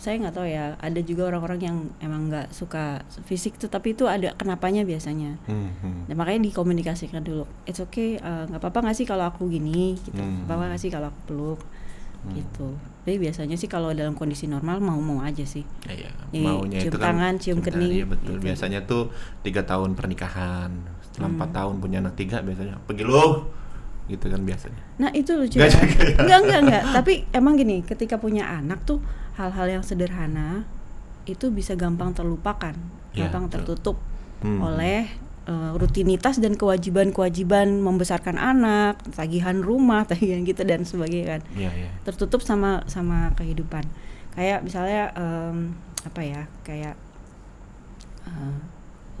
B: saya nggak tahu ya ada juga orang-orang yang emang nggak suka fisik tetapi itu ada kenapanya biasanya
C: hmm, hmm. dan
B: makanya dikomunikasikan dulu it's okay eh, nggak uh, apa-apa nggak sih kalau aku gini gitu hmm. apa-apa nggak sih kalau aku peluk hmm. gitu tapi biasanya sih kalau dalam kondisi normal mau-mau aja sih iya, Mau maunya cium itu kan, tangan cium kening iya betul gitu.
A: biasanya tuh tiga tahun pernikahan setelah empat hmm. tahun punya anak tiga biasanya pergi loh, gitu kan biasanya nah itu lucu gak ya. enggak enggak enggak
B: tapi emang gini ketika punya anak tuh hal-hal yang sederhana itu bisa gampang terlupakan iya, gampang ya, tertutup hmm. oleh uh, rutinitas dan kewajiban-kewajiban membesarkan anak, tagihan rumah, tagihan gitu dan sebagainya kan. Yeah, yeah. Tertutup sama sama kehidupan. Kayak misalnya um, apa ya? Kayak uh,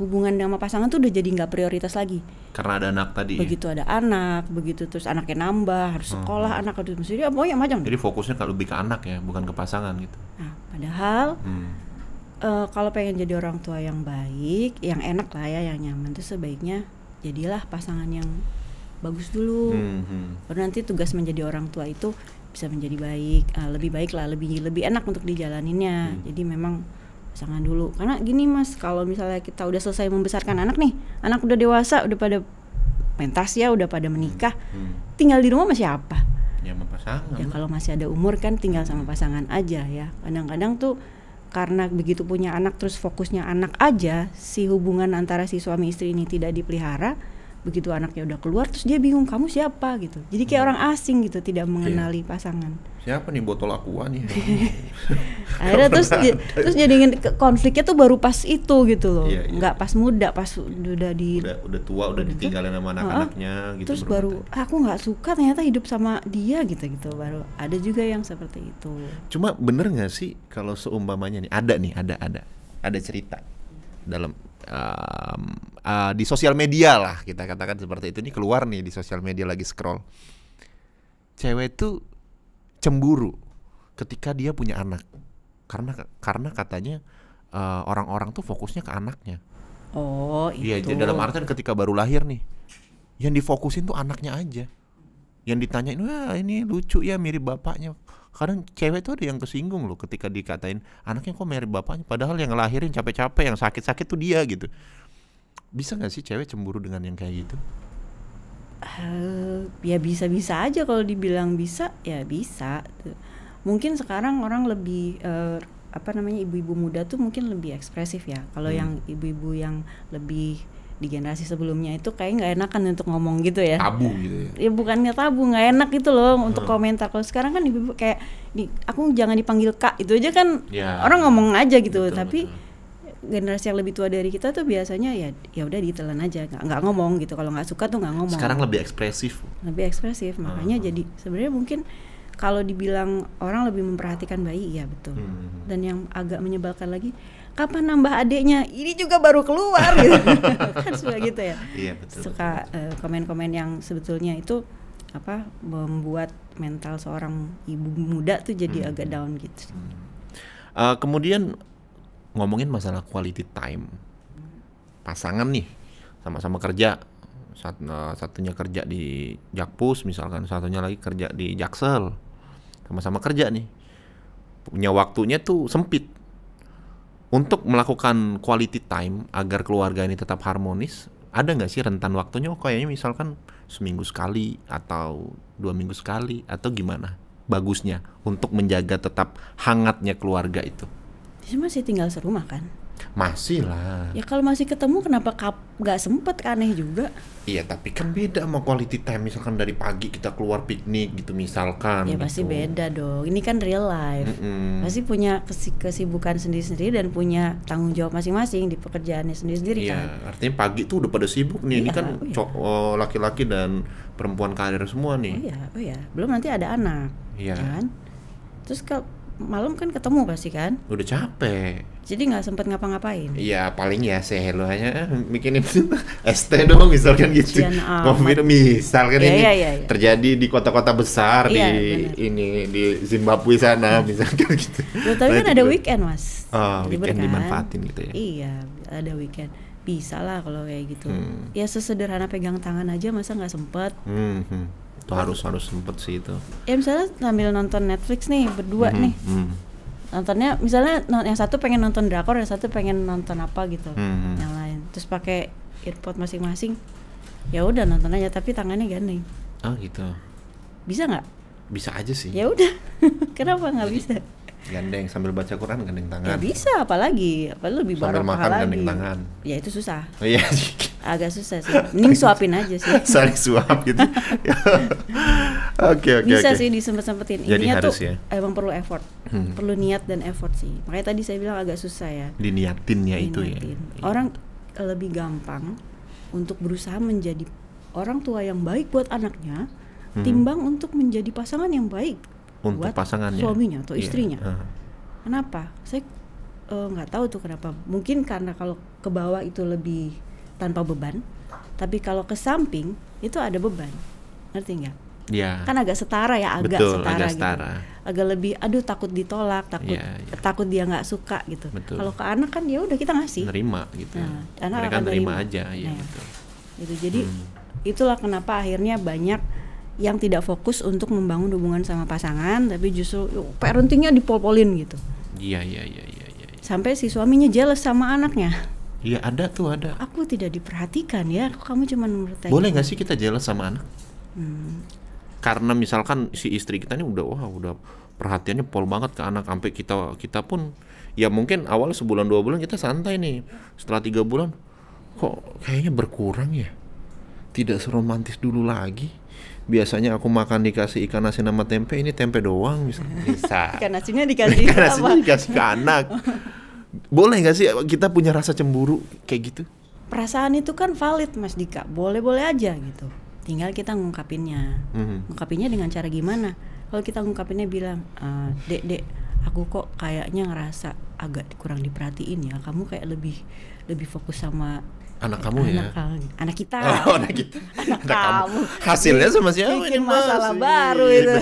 B: hubungan sama pasangan tuh udah jadi nggak prioritas lagi.
A: Karena ada anak tadi. Ya? Begitu
B: ada anak, begitu terus anaknya nambah, harus hmm, sekolah, hmm. anak harus mesti dia oh ya macam. Jadi
A: fokusnya kalau lebih ke anak ya, bukan ke pasangan gitu.
B: Nah, padahal hmm uh, kalau pengen jadi orang tua yang baik, yang enak lah ya, yang nyaman tuh sebaiknya jadilah pasangan yang bagus dulu.
C: Mm-hmm.
B: Baru nanti tugas menjadi orang tua itu bisa menjadi baik, uh, lebih baik lah, lebih lebih enak untuk dijalaninnya. Mm. Jadi memang pasangan dulu. Karena gini mas, kalau misalnya kita udah selesai membesarkan anak nih, anak udah dewasa, udah pada pentas ya, udah pada hmm, menikah, mm. tinggal di rumah masih apa? Ya, sama pasangan. Ya kalau masih ada umur kan tinggal sama pasangan aja ya. Kadang-kadang tuh karena begitu punya anak terus fokusnya anak aja si hubungan antara si suami istri ini tidak dipelihara begitu anaknya udah keluar terus dia bingung kamu siapa gitu jadi kayak hmm. orang asing gitu tidak mengenali okay. Iya. pasangan
A: siapa nih botol akuan nih akhirnya terus ya, terus jadi
B: konfliknya tuh baru pas itu gitu loh yeah, yeah. nggak pas muda pas udah di udah,
A: udah tua udah, gitu. ditinggalin sama anak-anaknya uh, gitu terus baru
B: ah, aku nggak suka ternyata hidup sama dia gitu gitu baru ada juga yang seperti itu
A: cuma bener nggak sih kalau seumpamanya nih ada nih ada ada ada cerita dalam um, uh, di sosial media lah kita katakan seperti itu ini keluar nih di sosial media lagi scroll cewek tuh cemburu ketika dia punya anak karena karena katanya orang eh, orang-orang tuh fokusnya ke anaknya
B: oh iya jadi dalam artian ketika
A: baru lahir nih yang difokusin tuh anaknya aja yang ditanyain wah ini lucu ya mirip bapaknya kadang cewek tuh ada yang kesinggung loh ketika dikatain anaknya kok mirip bapaknya padahal yang ngelahirin capek-capek yang sakit-sakit tuh dia gitu bisa nggak sih cewek cemburu dengan yang kayak gitu
B: uh, ya bisa-bisa aja kalau dibilang bisa ya bisa mungkin sekarang orang lebih uh, apa namanya ibu-ibu muda tuh mungkin lebih ekspresif ya kalau hmm. yang ibu-ibu yang lebih di generasi sebelumnya itu kayak nggak enakan untuk ngomong gitu ya tabu gitu ya ya bukannya tabu nggak enak gitu loh untuk hmm. komentar kalau sekarang kan ibu kayak di, aku jangan dipanggil kak itu aja kan ya, orang ngomong aja gitu betul, tapi betul generasi yang lebih tua dari kita tuh biasanya ya ya udah ditelan aja nggak nggak ngomong gitu kalau nggak suka tuh nggak ngomong sekarang lebih ekspresif lebih ekspresif makanya hmm. jadi sebenarnya mungkin kalau dibilang orang lebih memperhatikan bayi ya betul hmm. dan yang agak menyebalkan lagi kapan nambah adiknya ini juga baru keluar gitu kan suka gitu ya iya, betul, suka eh, komen-komen uh, yang sebetulnya itu apa membuat mental seorang ibu muda tuh jadi hmm. agak down gitu hmm.
A: uh, kemudian ngomongin masalah quality time pasangan nih sama-sama kerja Sat, uh, satunya kerja di Jakpus misalkan satunya lagi kerja di Jaksel sama-sama kerja nih punya waktunya tuh sempit untuk melakukan quality time agar keluarga ini tetap harmonis ada nggak sih rentan waktunya oh, kayaknya misalkan seminggu sekali atau dua minggu sekali atau gimana bagusnya untuk menjaga tetap hangatnya keluarga itu
B: cuma sih tinggal serumah kan
A: masih lah.
B: Ya kalau masih ketemu kenapa kap gak sempet aneh juga?
A: Iya tapi kan beda sama quality time misalkan dari pagi kita keluar piknik gitu misalkan. Ya gitu. beda
B: dong. Ini kan real life. Mm -mm. Pasti punya kesibukan sendiri-sendiri dan punya tanggung jawab masing-masing di pekerjaannya sendiri-sendiri iya,
A: kan. Artinya pagi tuh udah pada sibuk nih. Iya, Ini kan iya. oh laki-laki dan perempuan karir semua nih. Oh
B: iya, oh iya. Belum nanti ada anak. Iya. Ya kan? Terus kalau malam kan ketemu pasti kan
A: udah capek
B: jadi nggak sempet ngapa-ngapain
A: iya paling ya saya hello hanya bikin itu dong misalkan gitu kopi misalkan ya, ini ya, ya, ya. terjadi di kota-kota besar ya, di bener. ini di Zimbabwe sana hmm. misalkan gitu
B: Loh, tapi kan ada weekend mas oh, weekend kan? dimanfaatin gitu ya iya ada weekend bisa lah kalau kayak gitu hmm. ya sesederhana pegang tangan aja masa nggak sempet
A: hmm. hmm tuh harus harus sempet sih itu
B: ya misalnya sambil nonton Netflix nih berdua mm -hmm. nih mm. nontonnya misalnya yang satu pengen nonton drakor yang satu pengen nonton apa gitu mm -hmm. yang lain terus pakai earpod masing-masing ya udah nonton aja tapi tangannya gandeng ah gitu bisa nggak
A: bisa aja sih
B: ya udah kenapa nggak bisa
A: Gandeng sambil baca Quran gandeng tangan. Ya bisa,
B: apalagi apalagi lebih barokah lagi. Sambil makan gandeng tangan. Ya itu susah. Oh, iya. Agak susah sih. Mending suapin aja sih. Saling suap gitu.
A: Oke, oke, Bisa okay. sih
B: disempet-sempetin. Jadi Ininya harus tuh ya. Emang perlu effort. Hmm. Perlu niat dan effort sih. Makanya tadi saya bilang agak susah ya.
A: Diniatinnya ya itu ya.
B: Orang lebih gampang untuk berusaha menjadi orang tua yang baik buat anaknya hmm. timbang untuk menjadi pasangan yang baik untuk buat pasangannya. suaminya atau iya. istrinya. Yeah. Kenapa? Saya eh, nggak uh, tahu tuh kenapa. Mungkin karena kalau ke bawah itu lebih tanpa beban, tapi kalau ke samping itu ada beban. Ngerti nggak? Yeah. Kan agak setara ya, agak Betul, setara agak gitu. Agak lebih aduh takut ditolak, takut yeah, yeah. takut dia nggak suka gitu. Betul. Kalau ke anak kan ya udah kita ngasih.
A: Terima gitu. Nah, anak Mereka akan nerima, aja, ya, nah,
B: Gitu. Jadi hmm. itulah kenapa akhirnya banyak yang tidak fokus untuk membangun hubungan sama pasangan tapi justru yuk, parentingnya dipol-polin gitu
A: iya iya iya iya
B: ya. sampai si suaminya jealous sama anaknya
A: iya ada tuh ada
B: aku tidak diperhatikan ya kamu cuma menurut boleh nggak sih
A: kita jealous sama anak hmm. karena misalkan si istri kita ini udah wah udah perhatiannya pol banget ke anak sampai kita kita pun ya mungkin awal sebulan dua bulan kita santai nih setelah tiga bulan kok kayaknya berkurang ya tidak seromantis dulu lagi biasanya aku makan dikasih ikan asin sama tempe ini tempe doang bisa, bisa
B: ikan asinnya dikasih ikan asinnya
A: dikasih ke anak boleh nggak sih kita punya rasa cemburu kayak gitu
B: perasaan itu kan valid mas Dika boleh boleh aja gitu tinggal kita ngungkapinnya mm-hmm. ngungkapinnya dengan cara gimana kalau kita ngungkapinnya bilang e, dek dek aku kok kayaknya ngerasa agak kurang diperhatiin ya kamu kayak lebih lebih fokus sama Anak kamu ya? anak ya? Kamu. Anak kita. Oh, anak kita. anak, anak kamu. Hasilnya sama siapa? Bikin masalah masih. Iya, baru itu.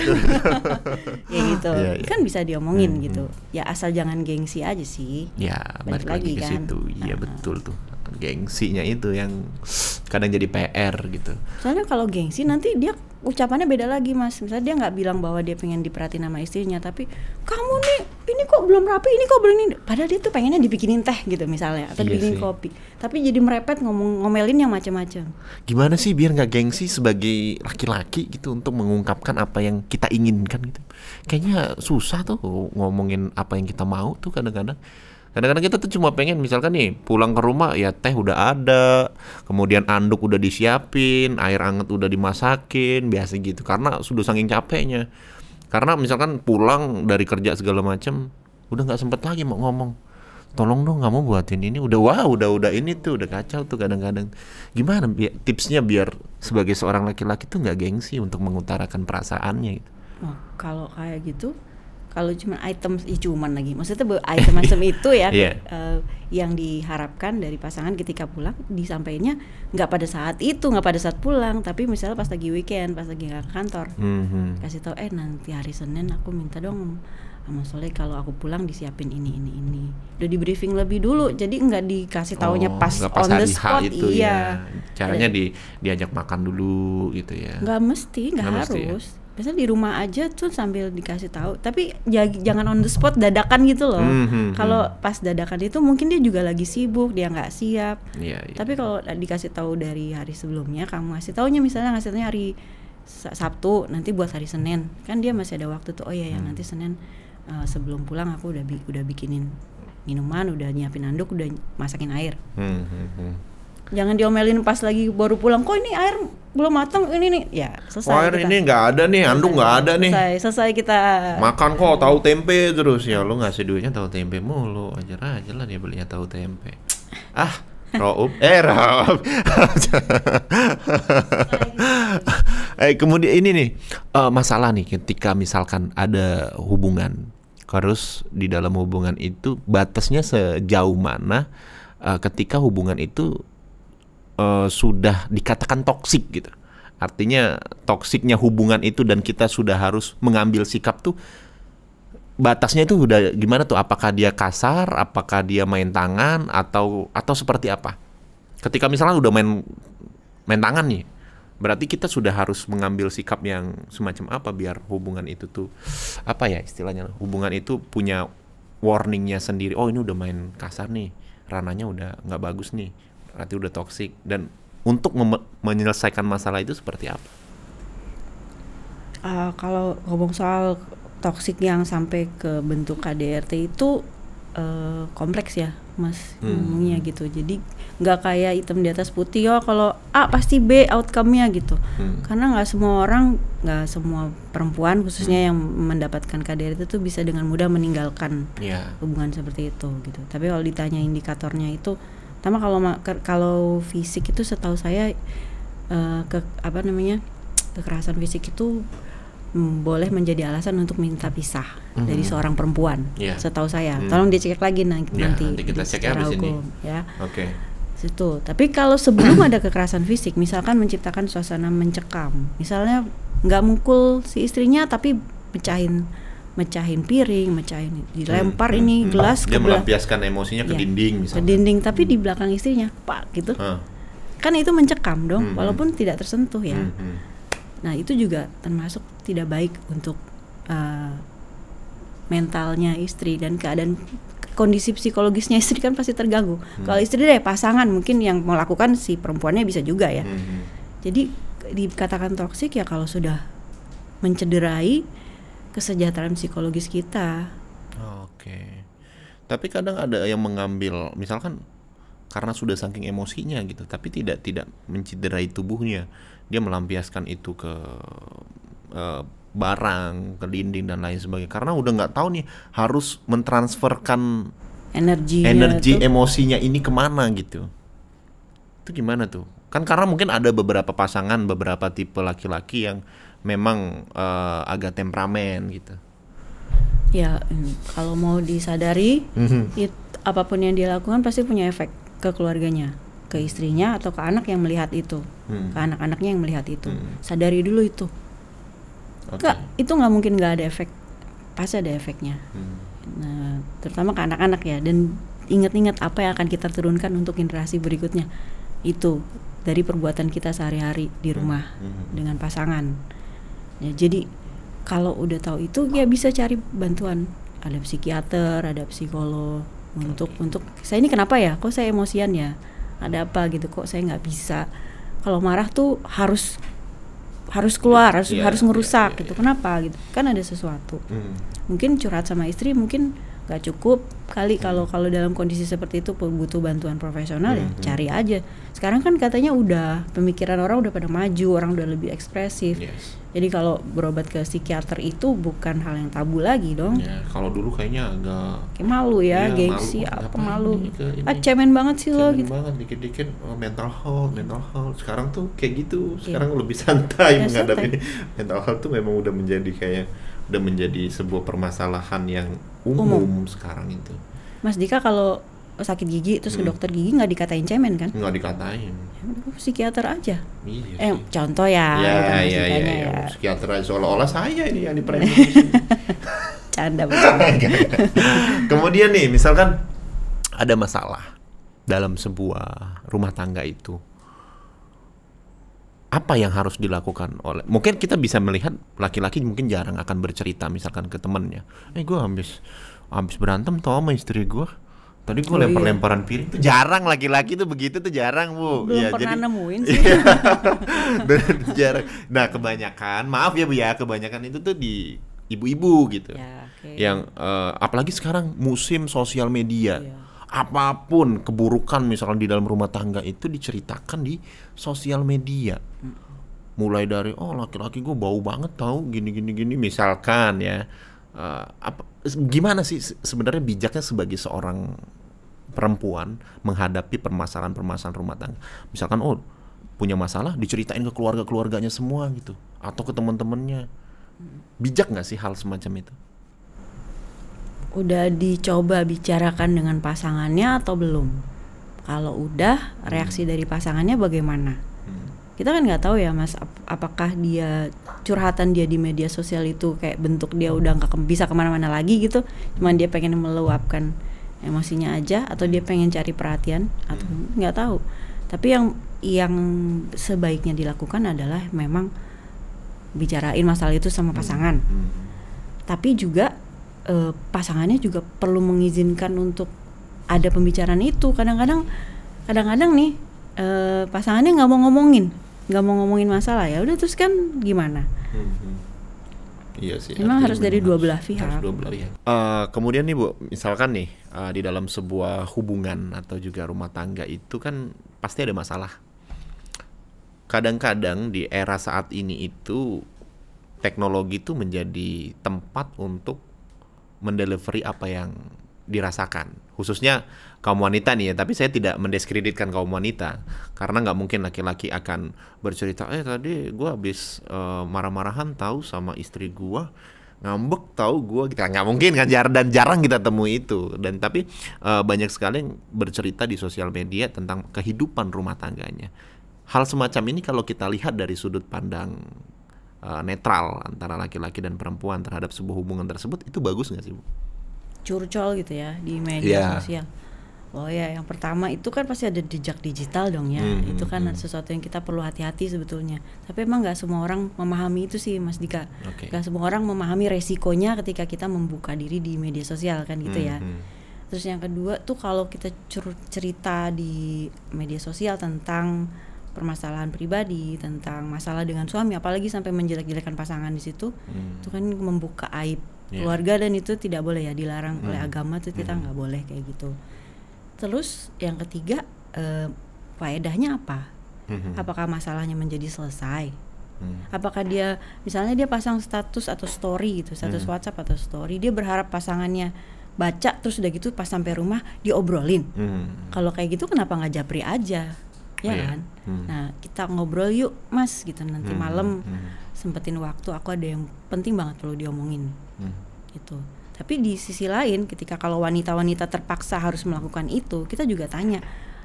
C: ya
A: gitu. Ya, ya. Kan bisa diomongin hmm, gitu.
B: Hmm. Ya asal jangan gengsi aja sih. Ya, balik, lagi, ke kan. situ.
A: Iya, nah. betul tuh gengsinya itu yang kadang jadi PR gitu.
B: Soalnya kalau gengsi nanti dia ucapannya beda lagi mas misalnya dia nggak bilang bahwa dia pengen diperhati nama istrinya tapi kamu nih ini kok belum rapi ini kok belum ini padahal dia tuh pengennya dibikinin teh gitu misalnya atau iya dibikinin sih. kopi tapi jadi merepet ngomong ngomelin yang macam-macam
A: gimana sih biar nggak gengsi sebagai laki-laki gitu untuk mengungkapkan apa yang kita inginkan gitu kayaknya susah tuh ngomongin apa yang kita mau tuh kadang-kadang Kadang-kadang kita tuh cuma pengen misalkan nih pulang ke rumah ya teh udah ada, kemudian anduk udah disiapin, air anget udah dimasakin, biasa gitu karena sudah saking capeknya. Karena misalkan pulang dari kerja segala macem, udah nggak sempet lagi mau ngomong. Tolong dong kamu buatin ini. Udah wah, udah udah ini tuh udah kacau tuh kadang-kadang. Gimana bi tipsnya biar sebagai seorang laki-laki tuh nggak gengsi untuk mengutarakan perasaannya gitu.
B: Oh, kalau kayak gitu kalau cuma item ya cuman lagi maksudnya item macam itu ya yeah. Iya. uh, yang diharapkan dari pasangan ketika pulang disampaikannya nggak pada saat itu nggak pada saat pulang tapi misalnya pas lagi weekend pas lagi nggak kantor mm-hmm. kasih tahu eh nanti hari senin aku minta dong sama Soleh kalau aku pulang disiapin ini ini ini udah di briefing lebih dulu jadi nggak dikasih taunya oh, pas, pas on the spot itu iya ya. caranya Ada. di
A: diajak makan dulu gitu ya nggak
B: mesti nggak harus mesti, ya? biasanya di rumah aja tuh sambil dikasih tahu tapi ya, jangan on the spot dadakan gitu loh mm -hmm. kalau pas dadakan itu mungkin dia juga lagi sibuk dia nggak siap yeah, yeah. tapi kalau dikasih tahu dari hari sebelumnya kamu ngasih taunya misalnya ngasih taunya hari Sabtu nanti buat hari Senin kan dia masih ada waktu tuh oh iya ya mm. nanti Senin uh, sebelum pulang aku udah bi udah bikinin minuman udah nyiapin anduk udah masakin air
C: mm -hmm, hmm, hmm
B: jangan diomelin pas lagi baru pulang kok ini air belum matang ini nih ya selesai oh, air kita. ini
A: nggak ada nih andu nggak ada nih selesai
B: selesai kita makan
A: kok tahu tempe terus ya lu ngasih duitnya tahu tempe mulu aja aja lah dia belinya tahu tempe ah Roub eh Roub eh kemudian ini nih uh, masalah nih ketika misalkan ada hubungan harus di dalam hubungan itu batasnya sejauh mana uh, ketika hubungan itu uh, sudah dikatakan toksik gitu. Artinya toksiknya hubungan itu dan kita sudah harus mengambil sikap tuh batasnya itu udah gimana tuh? Apakah dia kasar, apakah dia main tangan atau atau seperti apa? Ketika misalnya udah main main tangan nih, berarti kita sudah harus mengambil sikap yang semacam apa biar hubungan itu tuh apa ya istilahnya? Hubungan itu punya warningnya sendiri. Oh ini udah main kasar nih, rananya udah nggak bagus nih berarti udah toksik dan untuk menyelesaikan masalah itu seperti apa?
B: Uh, kalau ngomong soal toksik yang sampai ke bentuk KDRT itu uh, kompleks ya, mas hmm. gitu. Jadi nggak kayak hitam di atas putih oh kalau A pasti B outcome-nya gitu. Hmm. Karena nggak semua orang, nggak semua perempuan khususnya hmm. yang mendapatkan KDRT itu bisa dengan mudah meninggalkan yeah. hubungan seperti itu gitu. Tapi kalau ditanya indikatornya itu Pertama kalau kalau fisik itu setahu saya uh, ke apa namanya kekerasan fisik itu mm, boleh menjadi alasan untuk minta pisah mm-hmm. dari seorang perempuan. Yeah. Setahu saya. Mm. Tolong dicek lagi nanti. Yeah, nanti, nanti kita ya Ya. Oke. Okay situ. Tapi kalau sebelum ada kekerasan fisik, misalkan menciptakan suasana mencekam, misalnya nggak mukul si istrinya tapi pecahin mecahin piring, mecahin dilempar hmm, ini hmm. gelas dia ke
A: melampiaskan emosinya ke ya, dinding misalnya. Ke
B: dinding tapi hmm. di belakang istrinya, Pak gitu. Hmm. Kan itu mencekam dong, hmm, walaupun tidak tersentuh ya. Hmm, hmm. Nah, itu juga termasuk tidak baik untuk uh, mentalnya istri dan keadaan kondisi psikologisnya istri kan pasti terganggu. Hmm. Kalau istri deh pasangan mungkin yang melakukan si perempuannya bisa juga ya. Hmm. hmm. Jadi dikatakan toksik ya kalau sudah mencederai kesejahteraan psikologis kita.
A: Oke. Tapi kadang ada yang mengambil misalkan karena sudah saking emosinya gitu, tapi tidak tidak menciderai tubuhnya. Dia melampiaskan itu ke uh, barang, ke dinding dan lain sebagainya. Karena udah nggak tahu nih harus mentransferkan energi ya, energi emosinya ini kemana gitu. Itu gimana tuh? Kan karena mungkin ada beberapa pasangan, beberapa tipe laki-laki yang memang uh, agak temperamen gitu.
B: Ya, mm, kalau mau disadari, mhm. it, apapun yang dilakukan pasti punya efek ke keluarganya, ke istrinya atau ke anak yang melihat itu, hmm. ke anak-anaknya yang melihat itu. Hmm. Sadari dulu itu. Okay. Gak, itu nggak mungkin nggak ada efek, pasti ada efeknya. Hmm. Nah, terutama ke anak-anak ya. Dan ingat-ingat apa yang akan kita turunkan untuk generasi berikutnya itu dari perbuatan kita sehari-hari di mhm. rumah hmm dengan pasangan Ya, jadi kalau udah tahu itu ya bisa cari bantuan ada psikiater, ada psikolog untuk okay. untuk saya ini kenapa ya? Kok saya emosian ya? Ada apa gitu? Kok saya nggak bisa? Kalau marah tuh harus harus keluar, harus yeah, harus iya, ngerusak yeah, yeah, gitu. Iya. Kenapa gitu? Kan ada sesuatu. Mm. Mungkin curhat sama istri, mungkin nggak cukup kali hmm. kalau kalau dalam kondisi seperti itu butuh bantuan profesional mm ya hmm, hmm. cari aja sekarang kan katanya udah pemikiran orang udah pada maju orang udah lebih ekspresif yes. Jadi kalau berobat ke psikiater itu bukan hal yang tabu lagi dong. Ya,
A: kalau dulu kayaknya agak kayak malu ya, ya gengsi malu, apa malu. Ini Ah,
B: cemen banget sih lo gitu.
A: banget dikit-dikit oh, mental health, mental health. Sekarang tuh kayak gitu. Sekarang ya. lebih santai ya, menghadapi santai. mental health tuh memang udah menjadi kayak udah menjadi sebuah permasalahan yang umum, umum. sekarang itu.
B: Mas Dika kalau Oh, sakit gigi terus hmm. ke dokter gigi nggak dikatain cemen kan?
A: Nggak dikatain. Ya,
B: psikiater aja. Iya. Eh contoh ya. Iya gitu iya iya. Ya, ya.
A: Psikiater seolah-olah saya ini yang
B: diperintah Canda bercanda.
A: Kemudian nih misalkan ada masalah dalam sebuah rumah tangga itu apa yang harus dilakukan oleh mungkin kita bisa melihat laki-laki mungkin jarang akan bercerita misalkan ke temennya eh gue habis habis berantem tau sama istri gue Tadi gue oh, iya. lempar-lemparan piring tuh jarang laki-laki tuh begitu tuh jarang bu. Belum ya, pernah jadi, nemuin sih.
B: Iya.
A: jarang. Nah kebanyakan, maaf ya bu ya, kebanyakan itu tuh di ibu-ibu gitu. Ya, okay. Yang uh, apalagi sekarang musim sosial media. Ya. Apapun keburukan misalnya di dalam rumah tangga itu diceritakan di sosial media. Mulai dari oh laki-laki gue bau banget tau gini-gini gini misalkan ya uh, apa gimana sih sebenarnya bijaknya sebagai seorang perempuan menghadapi permasalahan-permasalahan rumah tangga. Misalkan oh punya masalah diceritain ke keluarga-keluarganya semua gitu atau ke teman-temannya. Bijak nggak sih hal semacam itu?
B: Udah dicoba bicarakan dengan pasangannya atau belum? Kalau udah, reaksi hmm. dari pasangannya bagaimana? Hmm. Kita kan nggak tahu ya, Mas, ap apakah dia curhatan dia di media sosial itu kayak bentuk dia udah nggak bisa kemana-mana lagi gitu cuman dia pengen meluapkan emosinya aja atau dia pengen cari perhatian atau hmm. nggak tahu tapi yang yang sebaiknya dilakukan adalah memang bicarain masalah itu sama hmm. pasangan hmm. tapi juga e, pasangannya juga perlu mengizinkan untuk ada pembicaraan itu kadang-kadang kadang-kadang nih eh, pasangannya nggak mau ngomongin nggak mau ngomongin masalah ya udah terus kan gimana
C: hmm. iya sih
B: memang harus dari dua belah pihak
A: dua belah pihak uh, kemudian nih bu misalkan nih uh, di dalam sebuah hubungan atau juga rumah tangga itu kan pasti ada masalah kadang-kadang di era saat ini itu teknologi itu menjadi tempat untuk mendelivery apa yang dirasakan khususnya kaum wanita nih ya tapi saya tidak mendiskreditkan kaum wanita karena nggak mungkin laki-laki akan bercerita eh tadi gue habis uh, marah-marahan tahu sama istri gue ngambek tahu gue kita gitu. nggak mungkin kan jarang dan jarang kita temui itu dan tapi uh, banyak sekali yang bercerita di sosial media tentang kehidupan rumah tangganya hal semacam ini kalau kita lihat dari sudut pandang uh, netral antara laki-laki dan perempuan terhadap sebuah hubungan tersebut itu bagus nggak sih bu?
B: Curcol gitu ya di media yeah. sosial. Oh ya, yang pertama itu kan pasti ada jejak digital dong ya. Hmm, itu hmm, kan hmm. sesuatu yang kita perlu hati-hati sebetulnya. Tapi emang nggak semua orang memahami itu sih, Mas Dika. Okay. Gak semua orang memahami resikonya ketika kita membuka diri di media sosial kan gitu hmm, ya. Hmm. Terus yang kedua tuh kalau kita cerita di media sosial tentang permasalahan pribadi, tentang masalah dengan suami, apalagi sampai menjelek-jelekan pasangan di situ, hmm. itu kan membuka aib yeah. keluarga dan itu tidak boleh ya dilarang hmm. oleh agama itu kita hmm. nggak hmm. boleh kayak gitu. Terus yang ketiga eh, faedahnya apa? Mhm. Apakah masalahnya menjadi selesai? Mhm. Apakah dia misalnya dia pasang status atau story gitu, status mm. WhatsApp atau story, dia berharap pasangannya baca terus udah gitu pas sampai rumah diobrolin. Mm. Kalau kayak gitu kenapa nggak japri aja?
C: Ya oh, iya. kan? Mhm.
B: Nah, kita ngobrol yuk, Mas gitu nanti mm. malam mm. sempetin waktu aku ada yang penting banget perlu diomongin. Mm. Gitu tapi di sisi lain ketika kalau wanita-wanita terpaksa harus melakukan itu, kita juga tanya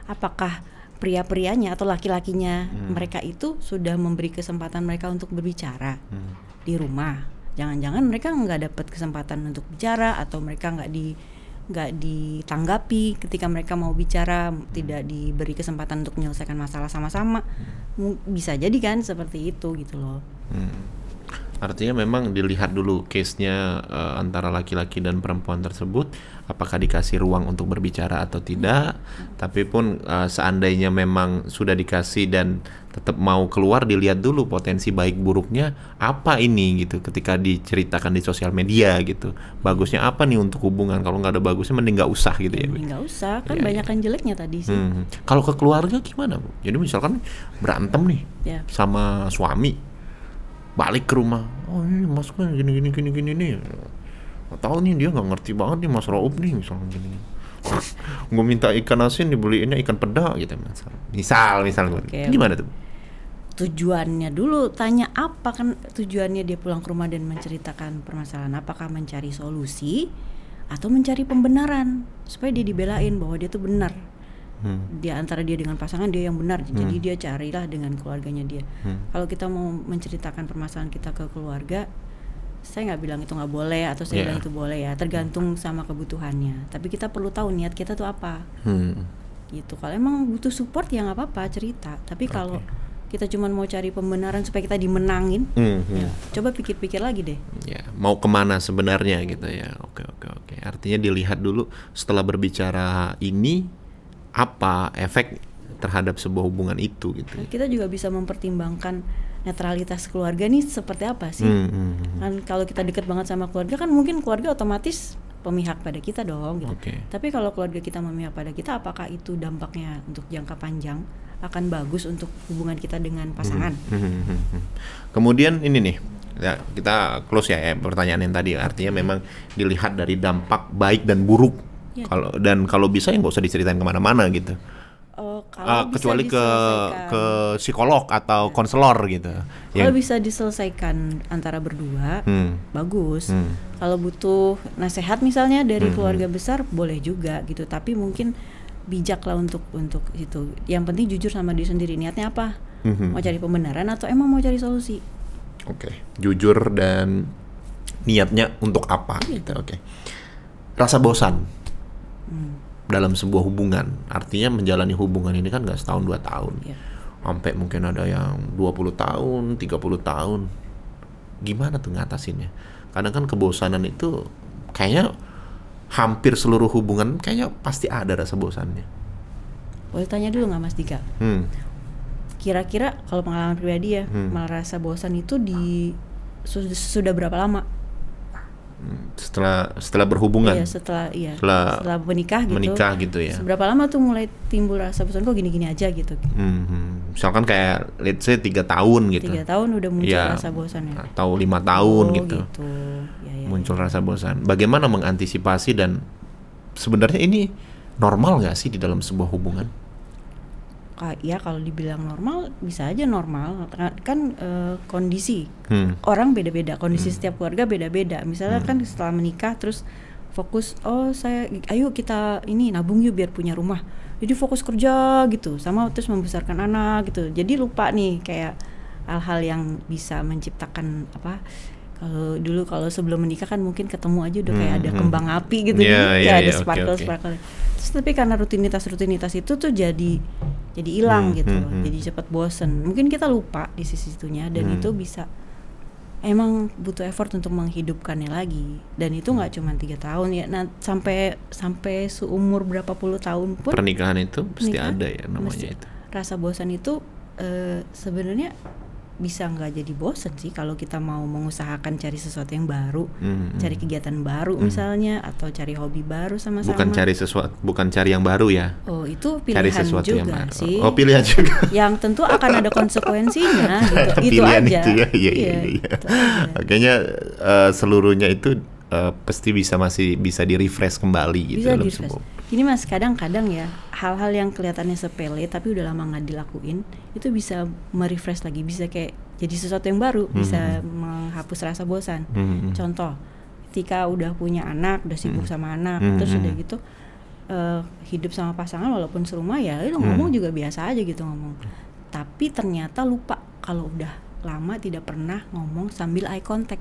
B: apakah pria-prianya atau laki-lakinya hmm. mereka itu sudah memberi kesempatan mereka untuk berbicara hmm. di rumah. Jangan-jangan mereka nggak dapat kesempatan untuk bicara atau mereka nggak di nggak ditanggapi ketika mereka mau bicara hmm. tidak diberi kesempatan untuk menyelesaikan masalah sama-sama hmm. bisa jadi kan seperti itu gitu loh
A: hmm. Artinya memang dilihat dulu case-nya uh, antara laki-laki dan perempuan tersebut apakah dikasih ruang untuk berbicara atau tidak. Tapi pun uh, seandainya memang sudah dikasih dan tetap mau keluar dilihat dulu potensi baik buruknya apa ini gitu ketika diceritakan di sosial media gitu. Bagusnya apa nih untuk hubungan? Kalau nggak ada bagusnya mending nggak usah gitu ya.
B: Nggak usah, kan ya, banyak kan jeleknya tadi sih. Hmm,
A: hmm. Kalau ke keluarga gimana, Bu? Jadi misalkan berantem nih ya. sama suami balik ke rumah oh ini gue gini gini gini gini nih nggak tahu nih dia nggak ngerti banget nih mas Raub nih misalnya gini gue minta ikan asin dibeliinnya ikan peda gitu misal misal misal okay. gimana tuh
B: tujuannya dulu tanya apa kan tujuannya dia pulang ke rumah dan menceritakan permasalahan apakah mencari solusi atau mencari pembenaran supaya dia dibelain bahwa dia tuh benar hmm. di antara dia dengan pasangan dia yang benar hmm. jadi dia carilah dengan keluarganya dia hmm. kalau kita mau menceritakan permasalahan kita ke keluarga saya nggak bilang itu nggak boleh atau saya yeah. bilang itu boleh ya tergantung hmm. sama kebutuhannya tapi kita perlu tahu niat kita tuh apa hmm. gitu kalau emang butuh support ya nggak apa-apa cerita tapi kalau kita cuma mau cari pembenaran supaya kita dimenangin hmm, hmm. ya, coba pikir-pikir lagi deh ya
A: mau kemana sebenarnya gitu ya oke oke oke artinya dilihat dulu setelah berbicara ini apa efek terhadap sebuah hubungan itu gitu. Nah,
B: kita juga bisa mempertimbangkan netralitas keluarga nih seperti apa sih? Hmm, hmm, hmm. Kan kalau kita dekat banget sama keluarga kan mungkin keluarga otomatis pemihak pada kita dong gitu. Okay. Tapi kalau keluarga kita memihak pada kita apakah itu dampaknya untuk jangka panjang akan bagus untuk hubungan kita dengan pasangan?
C: Hmm, hmm, hmm, hmm.
A: hmm. Kemudian ini nih ya, kita close ya, ya pertanyaan yang tadi artinya hmm. memang dilihat dari dampak baik dan buruk Ya. Kalau dan kalau bisa ya nggak usah diceritain kemana-mana gitu.
B: Uh, uh, kecuali ke ke
A: psikolog atau konselor gitu.
B: Kalau ya. bisa diselesaikan antara berdua, hmm. bagus. Hmm. Kalau butuh nasihat misalnya dari hmm. keluarga hmm. besar boleh juga gitu, tapi mungkin bijaklah untuk untuk itu. Yang penting jujur sama diri sendiri niatnya apa? hmm, hmm. Mau cari pembenaran atau emang mau cari solusi?
A: Oke, okay. jujur dan niatnya untuk apa? Iya. Gitu. Oke. Okay. Rasa bosan dalam sebuah hubungan artinya menjalani hubungan ini kan gak setahun dua tahun ya. sampai mungkin ada yang 20 tahun 30 tahun gimana tuh ngatasinnya karena kan kebosanan itu kayaknya hampir seluruh hubungan kayaknya pasti ada rasa bosannya
B: boleh tanya dulu nggak mas Dika hmm. kira-kira kalau pengalaman pribadi ya hmm. merasa bosan itu di sudah berapa lama
A: setelah setelah berhubungan iya, setelah iya setelah, setelah
B: menikah gitu menikah gitu ya seberapa lama tuh mulai timbul rasa bosan kok gini-gini aja gitu
A: mm-hmm. misalkan kayak let's say tiga tahun gitu tiga
B: tahun udah muncul ya, rasa bosan ya
A: atau lima tahun oh, gitu, gitu. Ya, ya, muncul ya. rasa bosan bagaimana mengantisipasi dan sebenarnya ini normal nggak sih di dalam sebuah
C: hubungan
B: ya kalau dibilang normal bisa aja normal kan uh, kondisi hmm. orang beda-beda kondisi hmm. setiap keluarga beda-beda misalnya kan hmm. kan setelah menikah terus fokus oh saya ayo kita ini nabung yuk biar punya rumah jadi fokus kerja gitu sama terus membesarkan anak gitu jadi lupa nih kayak hal-hal yang bisa menciptakan apa kalau dulu kalau sebelum menikah kan mungkin ketemu aja udah kayak hmm, ada hmm. kembang api gitu yeah, Yeah, ya ada yeah, iya, sparkle okay, okay. terus tapi karena rutinitas rutinitas itu tuh jadi jadi hilang hmm, gitu hmm, hmm. jadi cepat bosen mungkin kita lupa di sisi itunya dan hmm. itu bisa emang butuh effort untuk menghidupkannya lagi dan itu nggak hmm. cuma tiga tahun ya nah sampai sampai seumur berapa puluh tahun pun
A: pernikahan itu pasti ada ya namanya itu
B: rasa bosan itu uh, sebenarnya bisa nggak jadi bosen sih kalau kita mau mengusahakan cari sesuatu yang baru, hmm, hmm. cari kegiatan baru hmm. misalnya atau cari hobi baru sama-sama. Bukan cari
A: sesuatu, bukan cari yang baru ya.
B: Oh, itu pilihan cari sesuatu juga yang baru. sih. Oh, pilihan juga. Yang tentu akan ada konsekuensinya gitu. Pilihan itu aja. Itu ya, iya iya iya. Ya.
A: Kayaknya uh, seluruhnya itu uh, pasti bisa masih bisa di-refresh kembali gitu bisa loh.
B: Gini mas, kadang-kadang ya hal-hal yang kelihatannya sepele tapi udah lama nggak dilakuin itu bisa merefresh lagi, bisa kayak jadi sesuatu yang baru, hmm. bisa hmm, hmm. menghapus rasa bosan. Hmm, hmm. Contoh, ketika udah punya anak, udah sibuk hmm. sama anak, hmm. terus udah gitu uh, hidup sama pasangan walaupun serumah ya itu ngomong hmm. juga biasa aja gitu ngomong. Tapi ternyata lupa kalau udah lama tidak pernah ngomong sambil eye contact.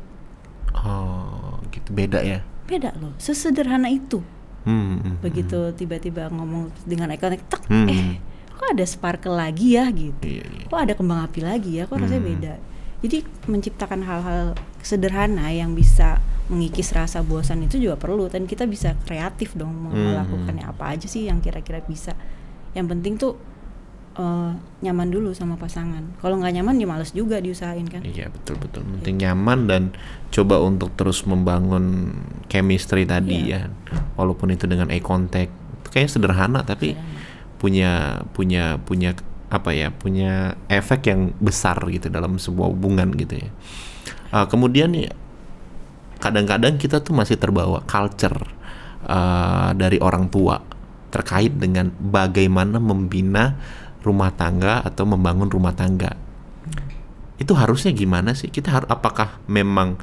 A: Oh, gitu beda ya.
B: Beda loh, sesederhana itu Hmm, hmm, hmm, begitu tiba-tiba ngomong dengan ekonomi tek hmm. eh
C: hmm.
B: kok ada sparkle lagi ya gitu yeah, yeah. kok ada kembang api lagi ya kok rasanya hmm. beda jadi menciptakan hal-hal sederhana yang bisa mengikis rasa bosan itu juga perlu dan kita bisa kreatif dong melakukannya hmm. apa aja sih yang kira-kira bisa yang penting tuh uh, nyaman dulu sama pasangan. Kalau nggak nyaman ya males juga diusahain kan. Iya
A: betul betul. Penting gitu. nyaman dan coba untuk terus membangun chemistry tadi ya. ya. Walaupun itu dengan eye contact, kayaknya sederhana tapi sederhana. punya punya punya apa ya punya efek yang besar gitu dalam sebuah hubungan gitu ya. Uh, kemudian ya kadang-kadang kita tuh masih terbawa culture uh, dari orang tua terkait dengan bagaimana membina rumah tangga atau membangun rumah tangga itu harusnya gimana sih kita harus apakah memang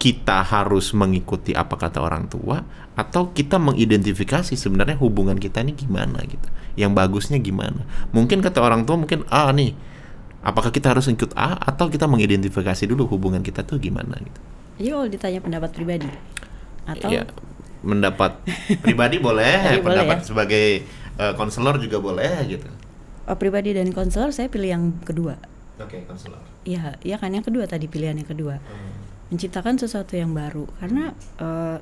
A: kita harus mengikuti apa kata orang tua atau kita mengidentifikasi sebenarnya hubungan kita ini gimana gitu yang bagusnya gimana mungkin kata orang tua mungkin ah nih apakah kita harus ikut A atau kita mengidentifikasi dulu hubungan kita tuh gimana gitu
B: Yo ditanya pendapat pribadi atau ya,
A: mendapat pribadi boleh iya, pendapat boleh ya? sebagai eh, konselor uh, juga boleh gitu
B: Eh, pribadi dan konselor saya pilih yang kedua.
A: Oke, okay, konselor.
B: Iya, ya kan yang kedua tadi pilihan yang kedua. Hmm. Menciptakan sesuatu yang baru karena uh,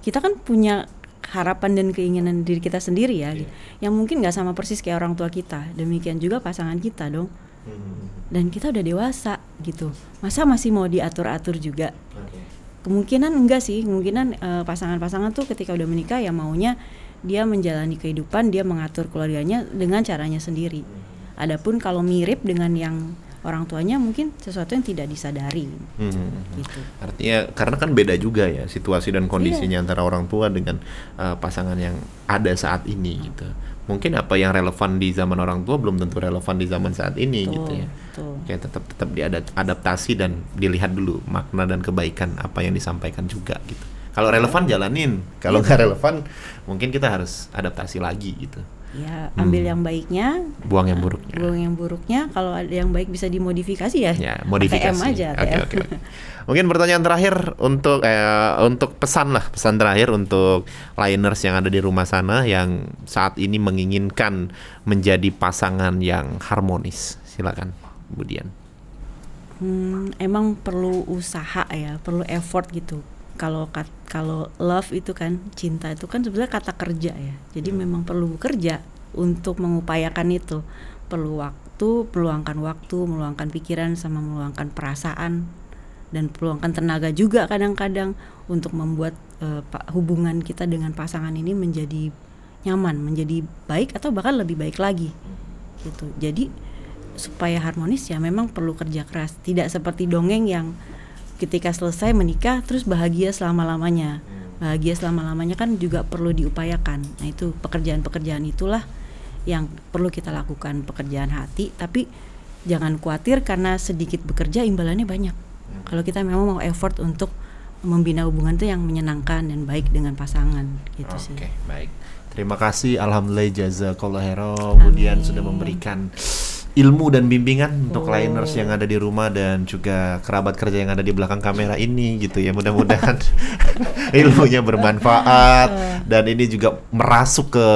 B: kita kan punya harapan dan keinginan diri kita sendiri ya, yeah. yang mungkin nggak sama persis kayak orang tua kita. Demikian juga pasangan kita dong. Hmm. Dan kita udah dewasa gitu. Masa masih mau diatur-atur juga? Okay. Kemungkinan enggak sih, kemungkinan eh, pasangan-pasangan uh, pasangan -pasangan tuh ketika udah menikah ya maunya dia menjalani kehidupan dia mengatur keluarganya dengan caranya sendiri adapun kalau mirip dengan yang orang tuanya mungkin sesuatu yang tidak disadari.
A: Hmm. Gitu. Artinya karena kan beda juga ya situasi dan kondisinya yeah. antara orang tua dengan uh, pasangan yang ada saat ini gitu. Mungkin apa yang relevan di zaman orang tua belum tentu relevan di zaman saat ini tuh, gitu ya. Oke, Kayak tetap tetap diadaptasi dan dilihat dulu makna dan kebaikan apa yang disampaikan juga gitu. Kalau hmm. relevan jalanin, kalau iya. nggak relevan mungkin kita harus adaptasi lagi gitu.
B: Ya, ambil hmm. yang baiknya,
A: buang yang buruknya.
B: Buang yang buruknya, kalau ada yang baik bisa dimodifikasi ya. Ya, modifikasi. ATM aja. Oke, oke.
A: Okay, Mungkin pertanyaan terakhir untuk eh, untuk pesan lah, pesan terakhir untuk liners yang ada di rumah sana yang saat ini menginginkan menjadi pasangan yang harmonis. Silakan, Budian.
B: Hmm, emang perlu usaha ya, perlu effort gitu kalau kalau love itu kan cinta itu kan sebenarnya kata kerja ya. Jadi hmm. memang perlu kerja untuk mengupayakan itu. Perlu waktu, meluangkan waktu, meluangkan pikiran sama meluangkan perasaan dan peluangkan tenaga juga kadang-kadang untuk membuat uh, hubungan kita dengan pasangan ini menjadi nyaman, menjadi baik atau bahkan lebih baik lagi. Gitu. Jadi supaya harmonis ya memang perlu kerja keras, tidak seperti dongeng yang ketika selesai menikah terus bahagia selama-lamanya. Hmm. Bahagia selama-lamanya kan juga perlu diupayakan. Nah, itu pekerjaan-pekerjaan itulah yang perlu kita lakukan pekerjaan hati tapi jangan khawatir karena sedikit bekerja imbalannya banyak. Hmm. Kalau kita memang mau effort untuk membina hubungan itu yang menyenangkan dan baik dengan pasangan gitu okay, sih. Oke, baik.
A: Terima kasih alhamdulillah jazakallahu khairan kemudian sudah memberikan ilmu dan bimbingan untuk hmm. liners yang ada di rumah dan juga kerabat kerja yang ada di belakang kamera ini gitu ya mudah-mudahan ilmunya bermanfaat hmm. dan ini juga merasuk ke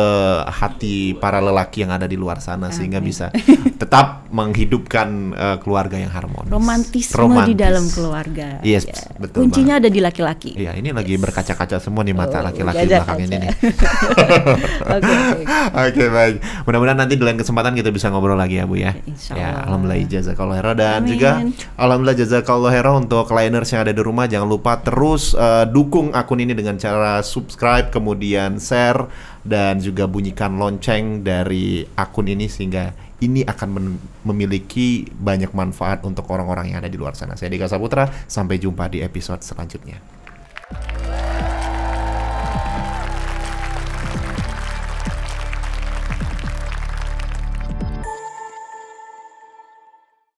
A: hati para lelaki yang ada di luar sana Amin. sehingga bisa tetap menghidupkan uh, keluarga yang harmonis romantisme Romantis. di dalam
B: keluarga
A: yes yeah. betul kuncinya
B: banget. ada di laki-laki
A: iya ini yes. lagi berkaca-kaca semua nih mata oh, laki-laki oh, belakang ini nih oke okay, okay. okay, baik mudah-mudahan nanti lain kesempatan kita bisa ngobrol lagi ya bu ya ya. Insya ya, Allah. Ya, alhamdulillah jazakallah khairan dan Amin. juga alhamdulillah kalau khairan untuk liners yang ada di rumah jangan lupa terus uh, dukung akun ini dengan cara subscribe kemudian share dan juga bunyikan lonceng dari akun ini sehingga ini akan memiliki banyak manfaat untuk orang-orang yang ada di luar sana. Saya Dika Saputra, sampai jumpa di episode selanjutnya.